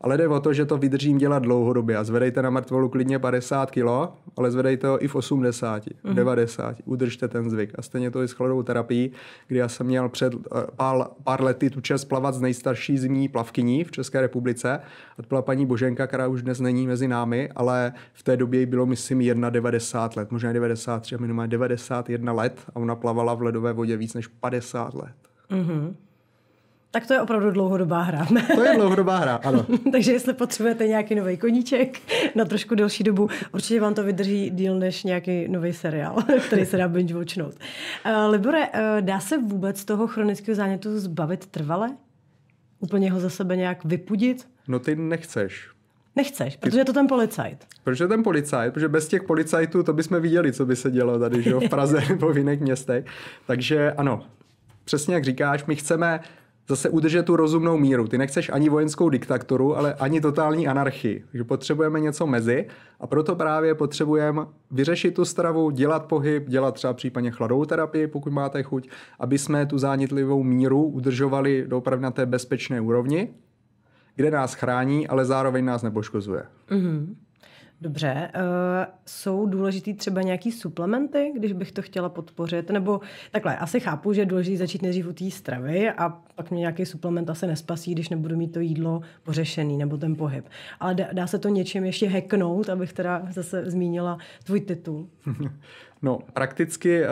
ale jde o to, že to vydržím dělat dlouhodobě a zvedejte na mrtvolu klidně 50 kg, ale zvedejte ho i v 80, mm-hmm. 90, udržte ten zvyk. A stejně to i s chladovou terapií, kdy já jsem měl před eh, pár, pár lety tu čest plavat z nejstarší zimní plavkyní v České republice. A to byla paní Boženka, která už dnes není mezi námi, ale v té době jí bylo, myslím, 91 let, možná 93, minimálně 91 let a ona plavala v ledové vodě víc než 50 let. Mm-hmm tak to je opravdu dlouhodobá hra. to je dlouhodobá hra, ano. Takže jestli potřebujete nějaký nový koníček na trošku delší dobu, určitě vám to vydrží díl než nějaký nový seriál, který se dá binge watchnout. Uh, eh, Libore, uh, dá se vůbec toho chronického zánětu zbavit trvale? Úplně ho za sebe nějak vypudit? No ty nechceš. Nechceš, protože je to ten policajt. Protože ten policajt, protože bez těch policajtů to bychom viděli, co by se dělo tady že, v Praze nebo v jiných městech. Takže ano, přesně jak říkáš, my chceme zase udržet tu rozumnou míru. Ty nechceš ani vojenskou diktaturu, ale ani totální anarchii. Takže potřebujeme něco mezi a proto právě potřebujeme vyřešit tu stravu, dělat pohyb, dělat třeba případně chladou terapii, pokud máte chuť, aby jsme tu zánitlivou míru udržovali doopravdy na té bezpečné úrovni, kde nás chrání, ale zároveň nás nepoškozuje. Mm-hmm. Dobře, uh, jsou důležitý třeba nějaký suplementy, když bych to chtěla podpořit? Nebo takhle, asi chápu, že je důležité začít nejdřív u té stravy a pak mě nějaký suplement asi nespasí, když nebudu mít to jídlo pořešený nebo ten pohyb. Ale dá, dá se to něčím ještě heknout, abych teda zase zmínila tvůj titul? No, prakticky uh,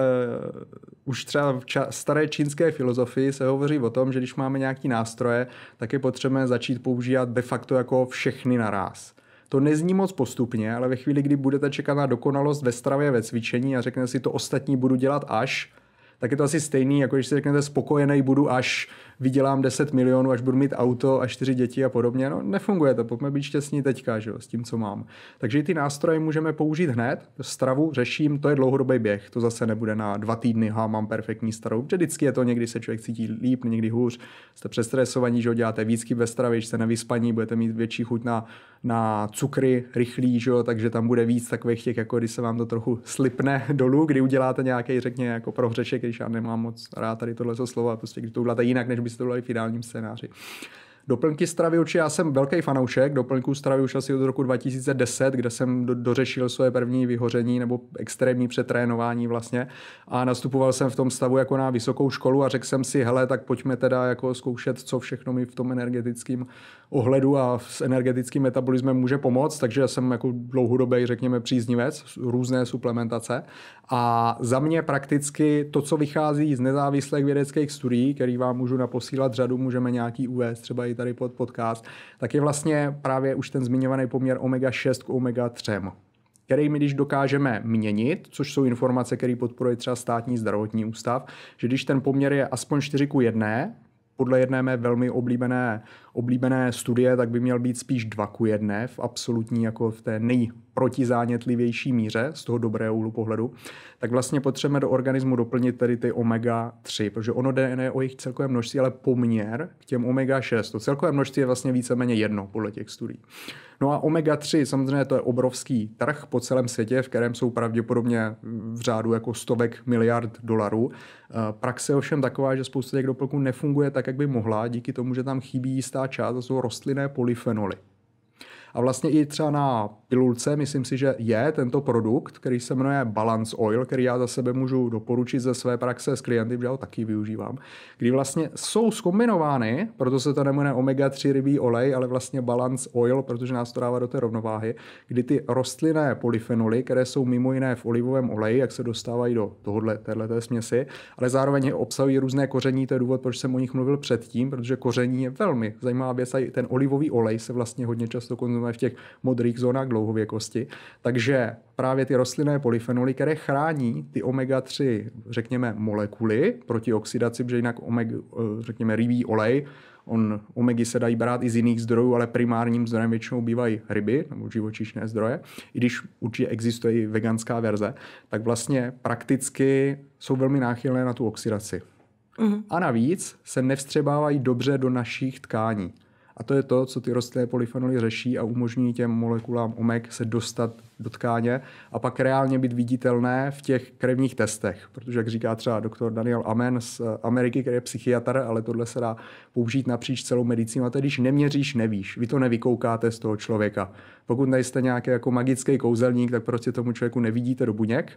už třeba v ča- staré čínské filozofii se hovoří o tom, že když máme nějaký nástroje, tak je potřebné začít používat de facto jako všechny naraz. To nezní moc postupně, ale ve chvíli, kdy budete čekat na dokonalost ve stravě, ve cvičení a řeknete si, to ostatní budu dělat až, tak je to asi stejný, jako když si řeknete spokojený budu až vydělám 10 milionů, až budu mít auto a čtyři děti a podobně. No, nefunguje to, pojďme být šťastní teďka, že jo, s tím, co mám. Takže i ty nástroje můžeme použít hned. Stravu řeším, to je dlouhodobý běh, to zase nebude na dva týdny, ha, mám perfektní stravu, vždycky je to, někdy se člověk cítí líp, někdy hůř, jste přestresovaní, že jo, děláte víc ve stravě, že jste nevyspaní, budete mít větší chuť na, na cukry rychlý, že jo, takže tam bude víc takových těch, jako když se vám to trochu slipne dolů, kdy uděláte nějaký, řekněme, jako prohřešek, když já nemám moc rád tady tohle slovo, prostě když to uděláte jinak, než by vystudovali v ideálním scénáři. Doplňky stravy určitě, já jsem velký fanoušek doplňků stravy už asi od roku 2010, kde jsem do, dořešil své první vyhoření nebo extrémní přetrénování vlastně a nastupoval jsem v tom stavu jako na vysokou školu a řekl jsem si, hele, tak pojďme teda jako zkoušet, co všechno mi v tom energetickém ohledu a s energetickým metabolismem může pomoct, takže já jsem jako dlouhodobý, řekněme, příznivec různé suplementace a za mě prakticky to, co vychází z nezávislých vědeckých studií, který vám můžu naposílat řadu, můžeme nějaký uvést třeba celý tady pod podcast, tak je vlastně právě už ten zmiňovaný poměr omega 6 k omega 3 který my, když dokážeme měnit, což jsou informace, které podporuje třeba státní zdravotní ústav, že když ten poměr je aspoň 4 k 1, podle jedné mé velmi oblíbené oblíbené studie, tak by měl být spíš 2 ku 1 v absolutní, jako v té nejprotizánětlivější míře z toho dobrého úhlu pohledu, tak vlastně potřebujeme do organismu doplnit tedy ty omega-3, protože ono jde ne o jejich celkové množství, ale poměr k těm omega-6. To celkové množství je vlastně víceméně jedno podle těch studií. No a omega-3, samozřejmě to je obrovský trh po celém světě, v kterém jsou pravděpodobně v řádu jako stovek miliard dolarů. Eh, praxe je ovšem taková, že spousta těch doplňků nefunguje tak, jak by mohla, díky tomu, že tam chybí jistá důležitá část, to jsou rostlinné polyfenoly. A vlastně i třeba na pilulce, myslím si, že je tento produkt, který se jmenuje Balance Oil, který já za sebe můžu doporučit ze své praxe s klienty, protože ho taky využívám, kdy vlastně jsou skombinovány, proto se to nemůže omega-3 rybí olej, ale vlastně Balance Oil, protože nás to dává do té rovnováhy, kdy ty rostlinné polyfenoly, které jsou mimo jiné v olivovém oleji, jak se dostávají do tohle, téhleté směsi, ale zároveň obsahují různé koření, to je důvod, proč jsem o nich mluvil předtím, protože koření je velmi zajímavá věc a ten olivový olej se vlastně hodně často konzumuje v těch modrých zónách dlouhověkosti. Takže právě ty rostlinné polyfenoly, které chrání ty omega-3, řekněme, molekuly proti oxidaci, protože jinak omega, eh, řekněme, rybí olej, on omegy se dají brát i z jiných zdrojů, ale primárním zdrojem většinou bývají ryby nebo živočišné zdroje, i když určitě existuje i veganská verze, tak vlastně prakticky jsou velmi náchylné na tu oxidaci. mm A navíc se nevstřebávají dobře do našich tkání. A to je to, co ty rostlinné polyfenoly řeší a umožňují těm molekulám omek se dostat do tkáně a pak reálně být viditelné v těch krevních testech. Protože, jak říká třeba doktor Daniel Amen z Ameriky, který je psychiatr, ale tohle se dá použít napříč celou medicínu. A tedy, když neměříš, nevíš. Vy to nevykoukáte z toho člověka. Pokud nejste nějaký jako magický kouzelník, tak prostě tomu člověku nevidíte do buněk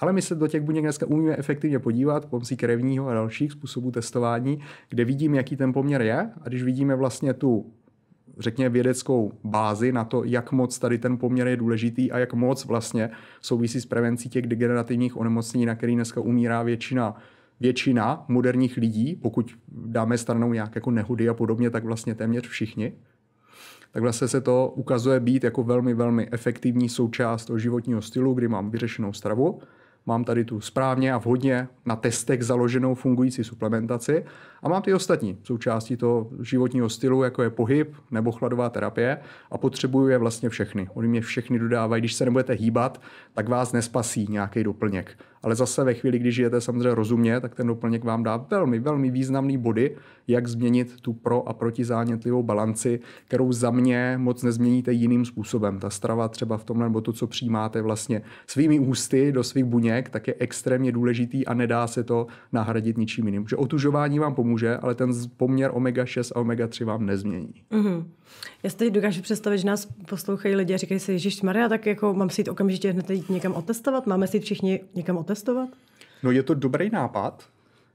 ale my se do těch buněk dneska umíme efektivně podívat pomocí krevního a dalších způsobů testování, kde vidím, jaký ten poměr je. A když vidíme vlastně tu řekněme, vědeckou bázi na to, jak moc tady ten poměr je důležitý a jak moc vlastně souvisí s prevencí těch degenerativních onemocnění, na který dneska umírá většina většina moderních lidí, pokud dáme stranou nějak jako nehody a podobně, tak vlastně téměř všichni, tak vlastně se to ukazuje být jako velmi, velmi efektivní součást toho životního stylu, kdy mám vyřešenou stravu, mám tady tu správně a vhodně na testech založenou fungující suplementaci a mám ty ostatní součástí toho životního stylu, jako je pohyb nebo chladová terapie a potřebuju je vlastně všechny. Oni mě všechny dodávají, když se nebudete hýbat, tak vás nespasí nějaký doplněk ale zase ve chvíli, když žijete samozřejmě rozumně, tak ten doplněk vám dá velmi, velmi významný body, jak změnit tu pro a proti zánětlivou balanci, kterou za mě moc nezměníte jiným způsobem. Ta strava třeba v tomhle, nebo to, co přijímáte vlastně svými ústy do svých buněk, tak je extrémně důležitý a nedá se to nahradit ničím jiným. Že otužování vám pomůže, ale ten poměr omega 6 a omega 3 vám nezmění. Mm-hmm. Já si teď dokážu představit, že nás poslouchají lidi a říkají si, Ježíš Maria, tak jako mám si jít okamžitě hned jít někam otestovat? Máme si jít všichni někam otestovat? No je to dobrý nápad,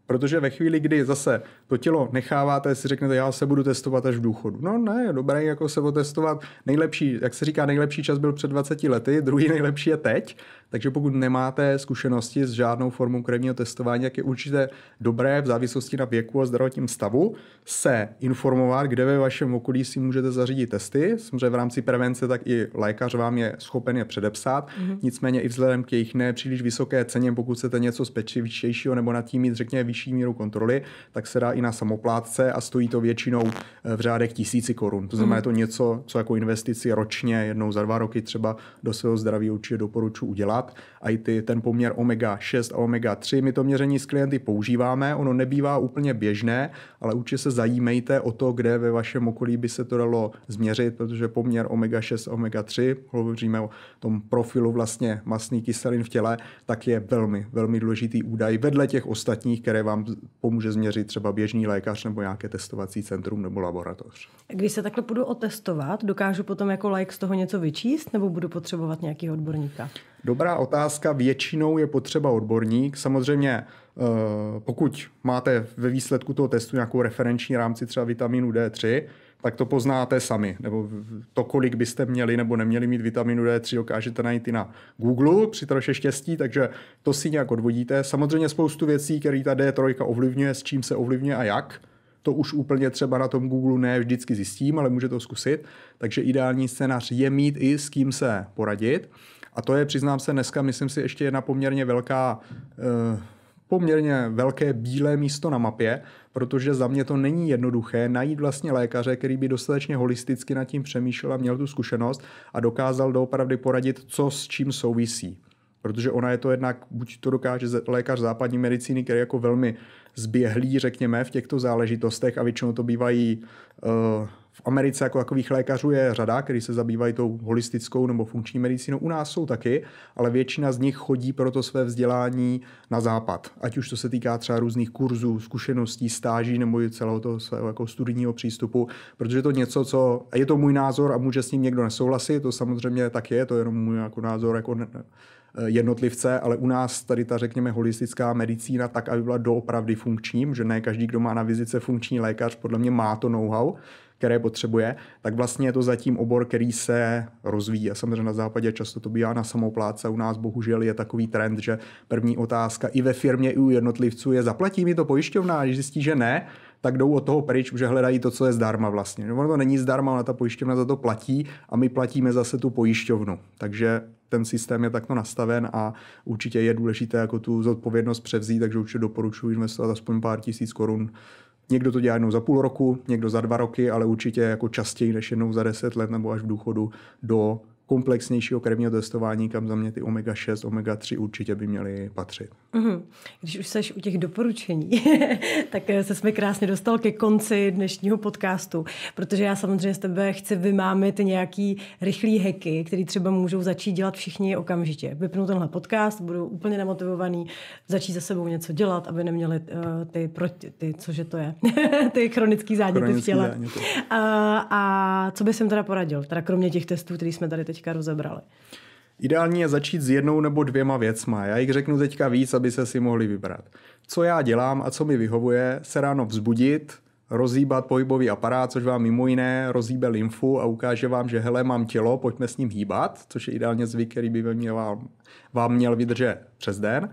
Protože ve chvíli, kdy zase to tělo necháváte, si řeknete, já se budu testovat až v důchodu. No ne, dobré, jako se otestovat. Nejlepší, jak se říká, nejlepší čas byl před 20 lety, druhý nejlepší je teď. Takže pokud nemáte zkušenosti s žádnou formou krevního testování, tak je určitě dobré v závislosti na věku a zdravotním stavu se informovat, kde ve vašem okolí si můžete zařídit testy. Samozřejmě v rámci prevence tak i lékař vám je schopen je předepsat. Mm-hmm. Nicméně i vzhledem k jejich nepříliš vysoké ceně, pokud chcete něco specifičtějšího nebo nad tím mít, řekněme, vyšší míru kontroly, tak se dá i na samoplátce a stojí to většinou eh, v řádech tisíci korun. To znamená, mm-hmm. je to něco, co jako investici ročně, jednou za dva roky třeba do svého zdraví určitě doporučuji udělat lab, a i ty, ten poměr omega 6 a omega 3. My to měření s klienty používáme, ono nebývá úplně běžné, ale určitě se zajímejte o to, kde ve vašem okolí by se to dalo změřit, protože poměr omega 6 a omega 3, hovoříme o tom profilu vlastně masný kyselin v těle, tak je velmi, velmi důležitý údaj vedle těch ostatních, které vám pomůže změřit třeba běžný lékař nebo nějaké testovací centrum nebo laboratoř. Když se takhle půjdu otestovat, dokážu potom jako like z toho něco vyčíst nebo budu potřebovat nějakého odborníka? Dobrá otázka, většinou je potřeba odborník. Samozřejmě eh, pokud máte ve výsledku toho testu nějakou referenční rámci třeba vitaminu D3, tak to poznáte sami, nebo to, kolik byste měli nebo neměli mít vitaminu D3, dokážete najít i na Google při troše štěstí, takže to si nějak odvodíte. Samozřejmě spoustu věcí, které ta D3 ovlivňuje, s čím se ovlivňuje a jak, to už úplně třeba na tom Google ne vždycky zjistím, ale může to zkusit. Takže ideální scénář je mít i s kým se poradit. A to je, přiznám se, dneska, myslím si, ještě jedna poměrně velká eh, poměrně velké bílé místo na mapě, protože za mě to není jednoduché najít vlastně lékaře, který by dostatečně holisticky nad tím přemýšlel a měl tu zkušenost a dokázal doopravdy poradit, co s čím souvisí. Protože ona je to jednak, buď to dokáže lékař západní medicíny, který je jako velmi zběhlý, řekněme, v těchto záležitostech a většinou to bývají uh, v Americe jako takových lékařů je řada, kteří se zabývají tou holistickou nebo funkční medicínou. U nás jsou taky, ale většina z nich chodí pro to své vzdělání na západ. Ať už to se týká třeba různých kurzů, zkušeností, stáží nebo i celého toho svého jako studijního přístupu, protože to něco, co je to můj názor a může s ním někdo nesouhlasit, to samozřejmě tak je, to je jenom můj jako názor jako ne, jednotlivce, ale u nás tady ta, řekněme, holistická medicína tak, aby byla doopravdy funkční, že ne každý, kdo má na vizice funkční lékař, podle mě má to know-how, které potřebuje, tak vlastně je to zatím obor, který se rozvíjí. A samozřejmě na západě často to bývá na samopláce. U nás bohužel je takový trend, že první otázka i ve firmě, i u jednotlivců je zaplatí mi to pojišťovna, a když zjistí, že ne, tak jdou od toho pryč, že hledají to, co je zdarma vlastně. No, ono to není zdarma, ale ta pojišťovna za to platí a my platíme zase tu pojišťovnu. Takže ten systém je takto nastaven a určitě je důležité jako tu zodpovědnost převzít, takže určitě doporučuji investovat aspoň pár tisíc korun Někdo to dělá jednou za půl roku, někdo za dva roky, ale určitě jako častěji než jednou za deset let nebo až v důchodu do komplexnějšího krevního testování, kam za mě ty omega-6, omega-3 určitě by měly patřit. Mm-hmm. Když už seš u těch doporučení, tak eh, se jsme krásně dostal ke konci dnešního podcastu, protože já samozřejmě z tebe chci vymámit nějaký rychlý heky, který třeba můžou začít dělat všichni okamžitě. Vypnu tenhle podcast, budu úplně nemotivovaný, začít za sebou něco dělat, aby neměli uh, ty, proti, ty, cože to je, ty chronický záněty v těle. Záněty. A, a co bys jim teda poradil, teda kromě těch testů, který jsme tady teď teďka rozebrali? Ideální je začít s jednou nebo dvěma věcma. Já jich řeknu teďka víc, aby se si mohli vybrat. Co já dělám a co mi vyhovuje, se ráno vzbudit, rozhýbat pohybový aparát, což vám mimo jiné rozhýbe lymfu a ukáže vám, že hele, mám tělo, pojďme s ním hýbat, což je ideálně zvyk, který by vám, vám měl vydržet přes den.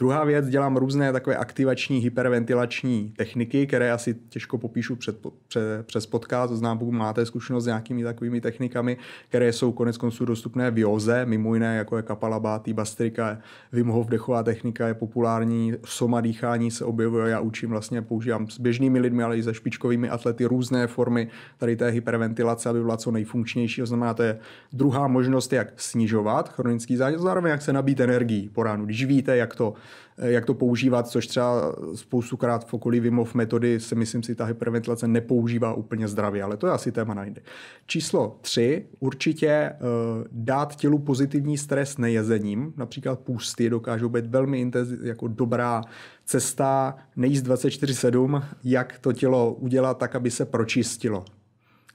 Druhá věc, dělám různé takové aktivační, hyperventilační techniky, které asi těžko popíšu před, před, přes podcast. znám, pokud máte zkušenost s nějakými takovými technikami, které jsou konec konců dostupné v józe, mimo jiné, jako je kapalabáty, bastrika, vymohov dechová technika je populární, soma dýchání se objevuje, já učím vlastně, používám s běžnými lidmi, ale i se špičkovými atlety různé formy tady té hyperventilace, aby byla co nejfunkčnější. To znamená, to je druhá možnost, jak snižovat chronický zájem, zároveň jak se nabít energii po ránu. Když víte, jak to Eh, jak to používat, což třeba spoustukrát v okolí Vimov metody se myslím si ta hyperventilace nepoužívá úplně zdravě, ale to je asi téma na jindy. Číslo tři, určitě eh, dát tělu pozitivní stres nejezením, například půsty dokážou být velmi intenziv, jako dobrá cesta, nejíst 24-7, jak to tělo udělat tak, aby se pročistilo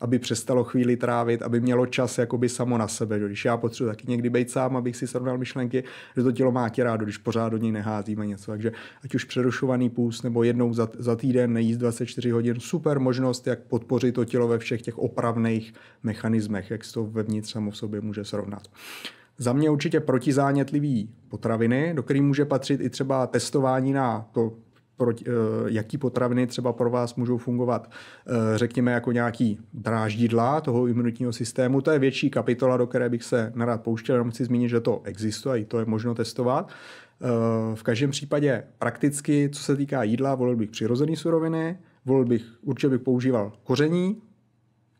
aby přestalo chvíli trávit, aby mělo čas jakoby samo na sebe. Když já potřebuji taky někdy být sám, abych si srovnal myšlenky, že to tělo má tě rádo, když pořád do něj neházíme něco. Takže ať už přerušovaný půst nebo jednou za, za týden nejíst 24 hodin, super možnost, jak podpořit to tělo ve všech těch opravných mechanismech, jak se to vevnitř samo v sobě může srovnat. Za mě určitě protizánětlivý potraviny, do kterých může patřit i třeba testování na to proti, eh, jaký potraviny třeba pro vás můžou fungovat, eh, řekněme, jako nějaký dráždidla toho imunitního systému. To je větší kapitola, do které bych se narád pouštěl, jenom chci zmínit, že to existuje a i to je možno testovat. Eh, v každém případě prakticky, co se týká jídla, volil bych přirozené suroviny, volil bych, určitě bych používal koření,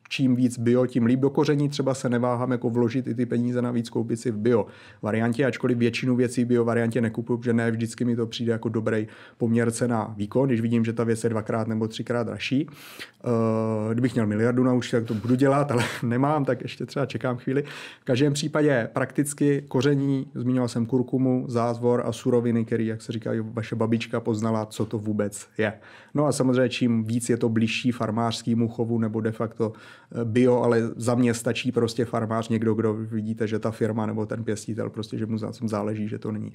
čím víc bio, tím líp do koření třeba se neváhám jako vložit i ty peníze navíc koupit si v bio variantě, ačkoliv většinu věcí bio variantě nekupuju, protože ne vždycky mi to přijde jako dobrý poměr cena výkon, když vidím, že ta věc je dvakrát nebo třikrát dražší. Eh, kdybych měl miliardu na účtu, tak to budu dělat, ale nemám, tak ještě třeba čekám chvíli. V každém případě prakticky koření, zmiňoval jsem kurkumu, zázvor a suroviny, který, jak se říká, vaše babička poznala, co to vůbec je. No a samozřejmě čím víc je to blížší farmářskému chovu nebo de facto bio, ale za mě stačí prostě farmář, někdo, kdo vidíte, že ta firma nebo ten pěstitel, prostě, že mu záleží, že to není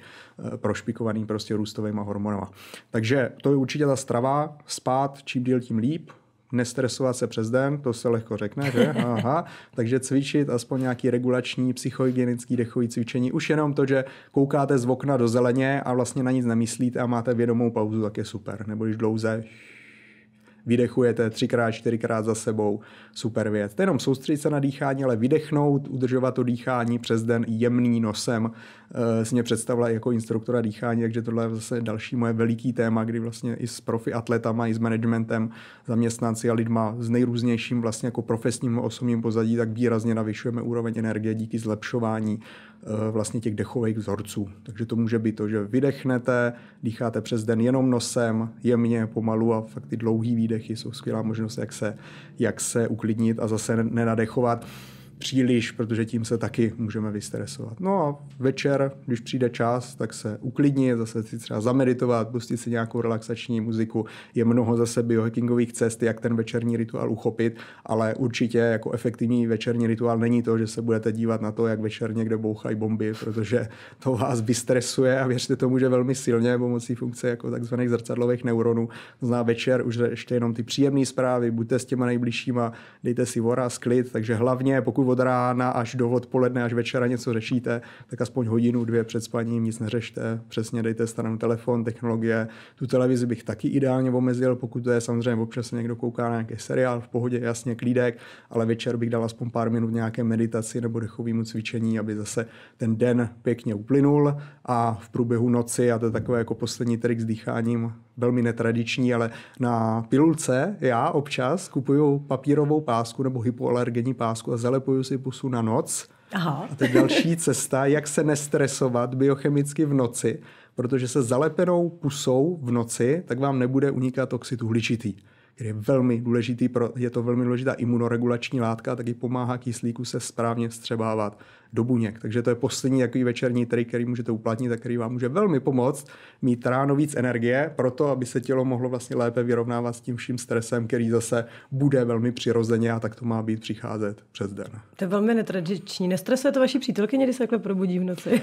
eh, prošpikovaný prostě růstovými hormonama. Takže to je určitě ta strava, spát čím díl, tím líp, nestresovat se přes den, to se lehko řekne, že? Aha. Takže cvičit aspoň nějaký regulační, psychohygienický dechový cvičení. Už jenom to, že koukáte z okna do zeleně a vlastně na nic nemyslíte a máte vědomou pauzu, tak je super. Nebo když dlouze vydechujete třikrát, čtyřikrát za sebou, super věc. To jenom soustředit se na dýchání, ale vydechnout, udržovat to dýchání přes den jemný nosem, e, si mě představila jako instruktora dýchání, takže tohle je zase další moje veliký téma, kdy vlastně i s profi atletama, i s managementem, zaměstnanci a lidma s nejrůznějším vlastně jako profesním osobním pozadí, tak výrazně navyšujeme úroveň energie díky zlepšování Eh, vlastně těch dechových vzorců. Takže to může být to, že vydechnete, dýcháte přes den jenom nosem, jemně, pomalu a fakt ty dlouhý výdechy jsou skvělá možnost, jak se, jak se uklidnit a zase nenadechovat příliš, protože tím se taky můžeme vystresovat. No a večer, když přijde čas, tak se uklidnit, zase si třeba zameditovat, pustit si nějakou relaxační muziku. Je mnoho zase biohackingových cest, jak ten večerní rituál uchopit, ale určitě jako efektivní večerní rituál není to, že se budete dívat na to, jak večer někde bouchají bomby, protože to vás vystresuje a věřte tomu, že velmi silně pomocí funkce jako takzvaných zrcadlových neuronů. Zná večer už ještě jenom ty příjemné zprávy, buďte s těma nejbližšíma, dejte si vora sklid, takže hlavně pokud od rána až do odpoledne, až večera něco řešíte, tak aspoň hodinu, dvě před spaním nic neřešte. Přesně dejte stranu telefon, technologie. Tu televizi bych taky ideálně omezil, pokud to je samozřejmě občas někdo kouká na nějaký seriál, v pohodě, jasně, klídek, ale večer bych dal aspoň pár minut nějaké meditaci nebo dechovému cvičení, aby zase ten den pěkně uplynul a v průběhu noci, a to je takové jako poslední trik s dýcháním, velmi netradiční, ale na pilulce já občas kupuju papírovou pásku nebo hypoalergenní pásku a zalepuju kupuju si pusu na noc. Aha. A teď další cesta, jak se nestresovat biochemicky v noci, protože se zalepenou pusou v noci, tak vám nebude unikat oxid uhličitý který je velmi důležitý, pro, je to velmi důležitá imunoregulační látka, taky pomáhá kyslíku se správně vstřebávat do buněk. Takže to je poslední takový večerní trik, který můžete uplatnit a který vám může velmi pomoct mít ráno víc energie, pro to, aby se tělo mohlo vlastně lépe vyrovnávat s tím vším stresem, který zase bude velmi přirozeně a tak to má být přicházet přes den. To je velmi netradiční. Nestresuje to vaši přítelkyně, když se takhle probudí v noci?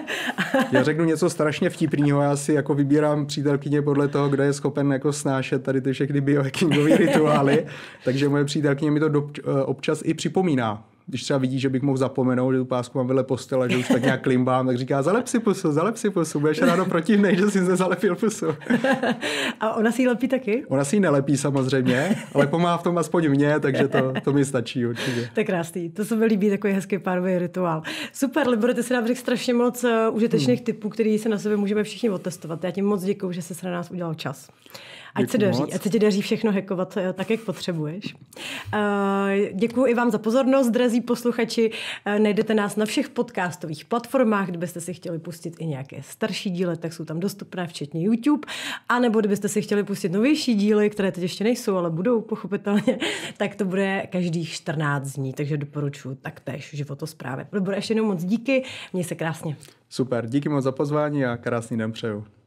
Já řeknu něco strašně vtipného. Já si jako vybírám přítelkyně podle toho, kdo je schopen jako snášet tady ty všechny biohackingové rituály. Takže moje přítelkyně mi to občas i připomíná když třeba vidí, že bych mohl zapomenout, že tu pásku mám vedle postele, že už tak nějak klimbám, tak říká, zalep si pusu, zalep si pusu, budeš ráno mne, že jsi se zalepil pusu. A ona si ji lepí taky? Ona si ji nelepí samozřejmě, ale pomáhá v tom aspoň mě, takže to, to mi stačí určitě. To je krásný, to se mi líbí, takový hezký párový rituál. Super, Libro, ty si nám řekl strašně moc eh, užitečných hmm. typů, který se na sebe můžeme všichni otestovat. Já ti moc děkuji, že jsi se na nás udělal čas. Ať se daří, ať se ti daří všechno hackovat eh, tak, jak potřebuješ. Eh, děkuji i vám za pozornost, drazí posluchači. Eh, najdete nás na všech podcastových platformách, kdybyste si chtěli pustit i nějaké starší díly, tak jsou tam dostupné, včetně YouTube. A nebo kdybyste si chtěli pustit novější díly, které teď ještě nejsou, ale budou pochopitelně, tak to bude každých 14 dní, takže doporučuji taktéž životosprávy. Dobro, ještě jenom moc díky, měj se krásně. Super, díky moc za pozvání a krásný den přeju.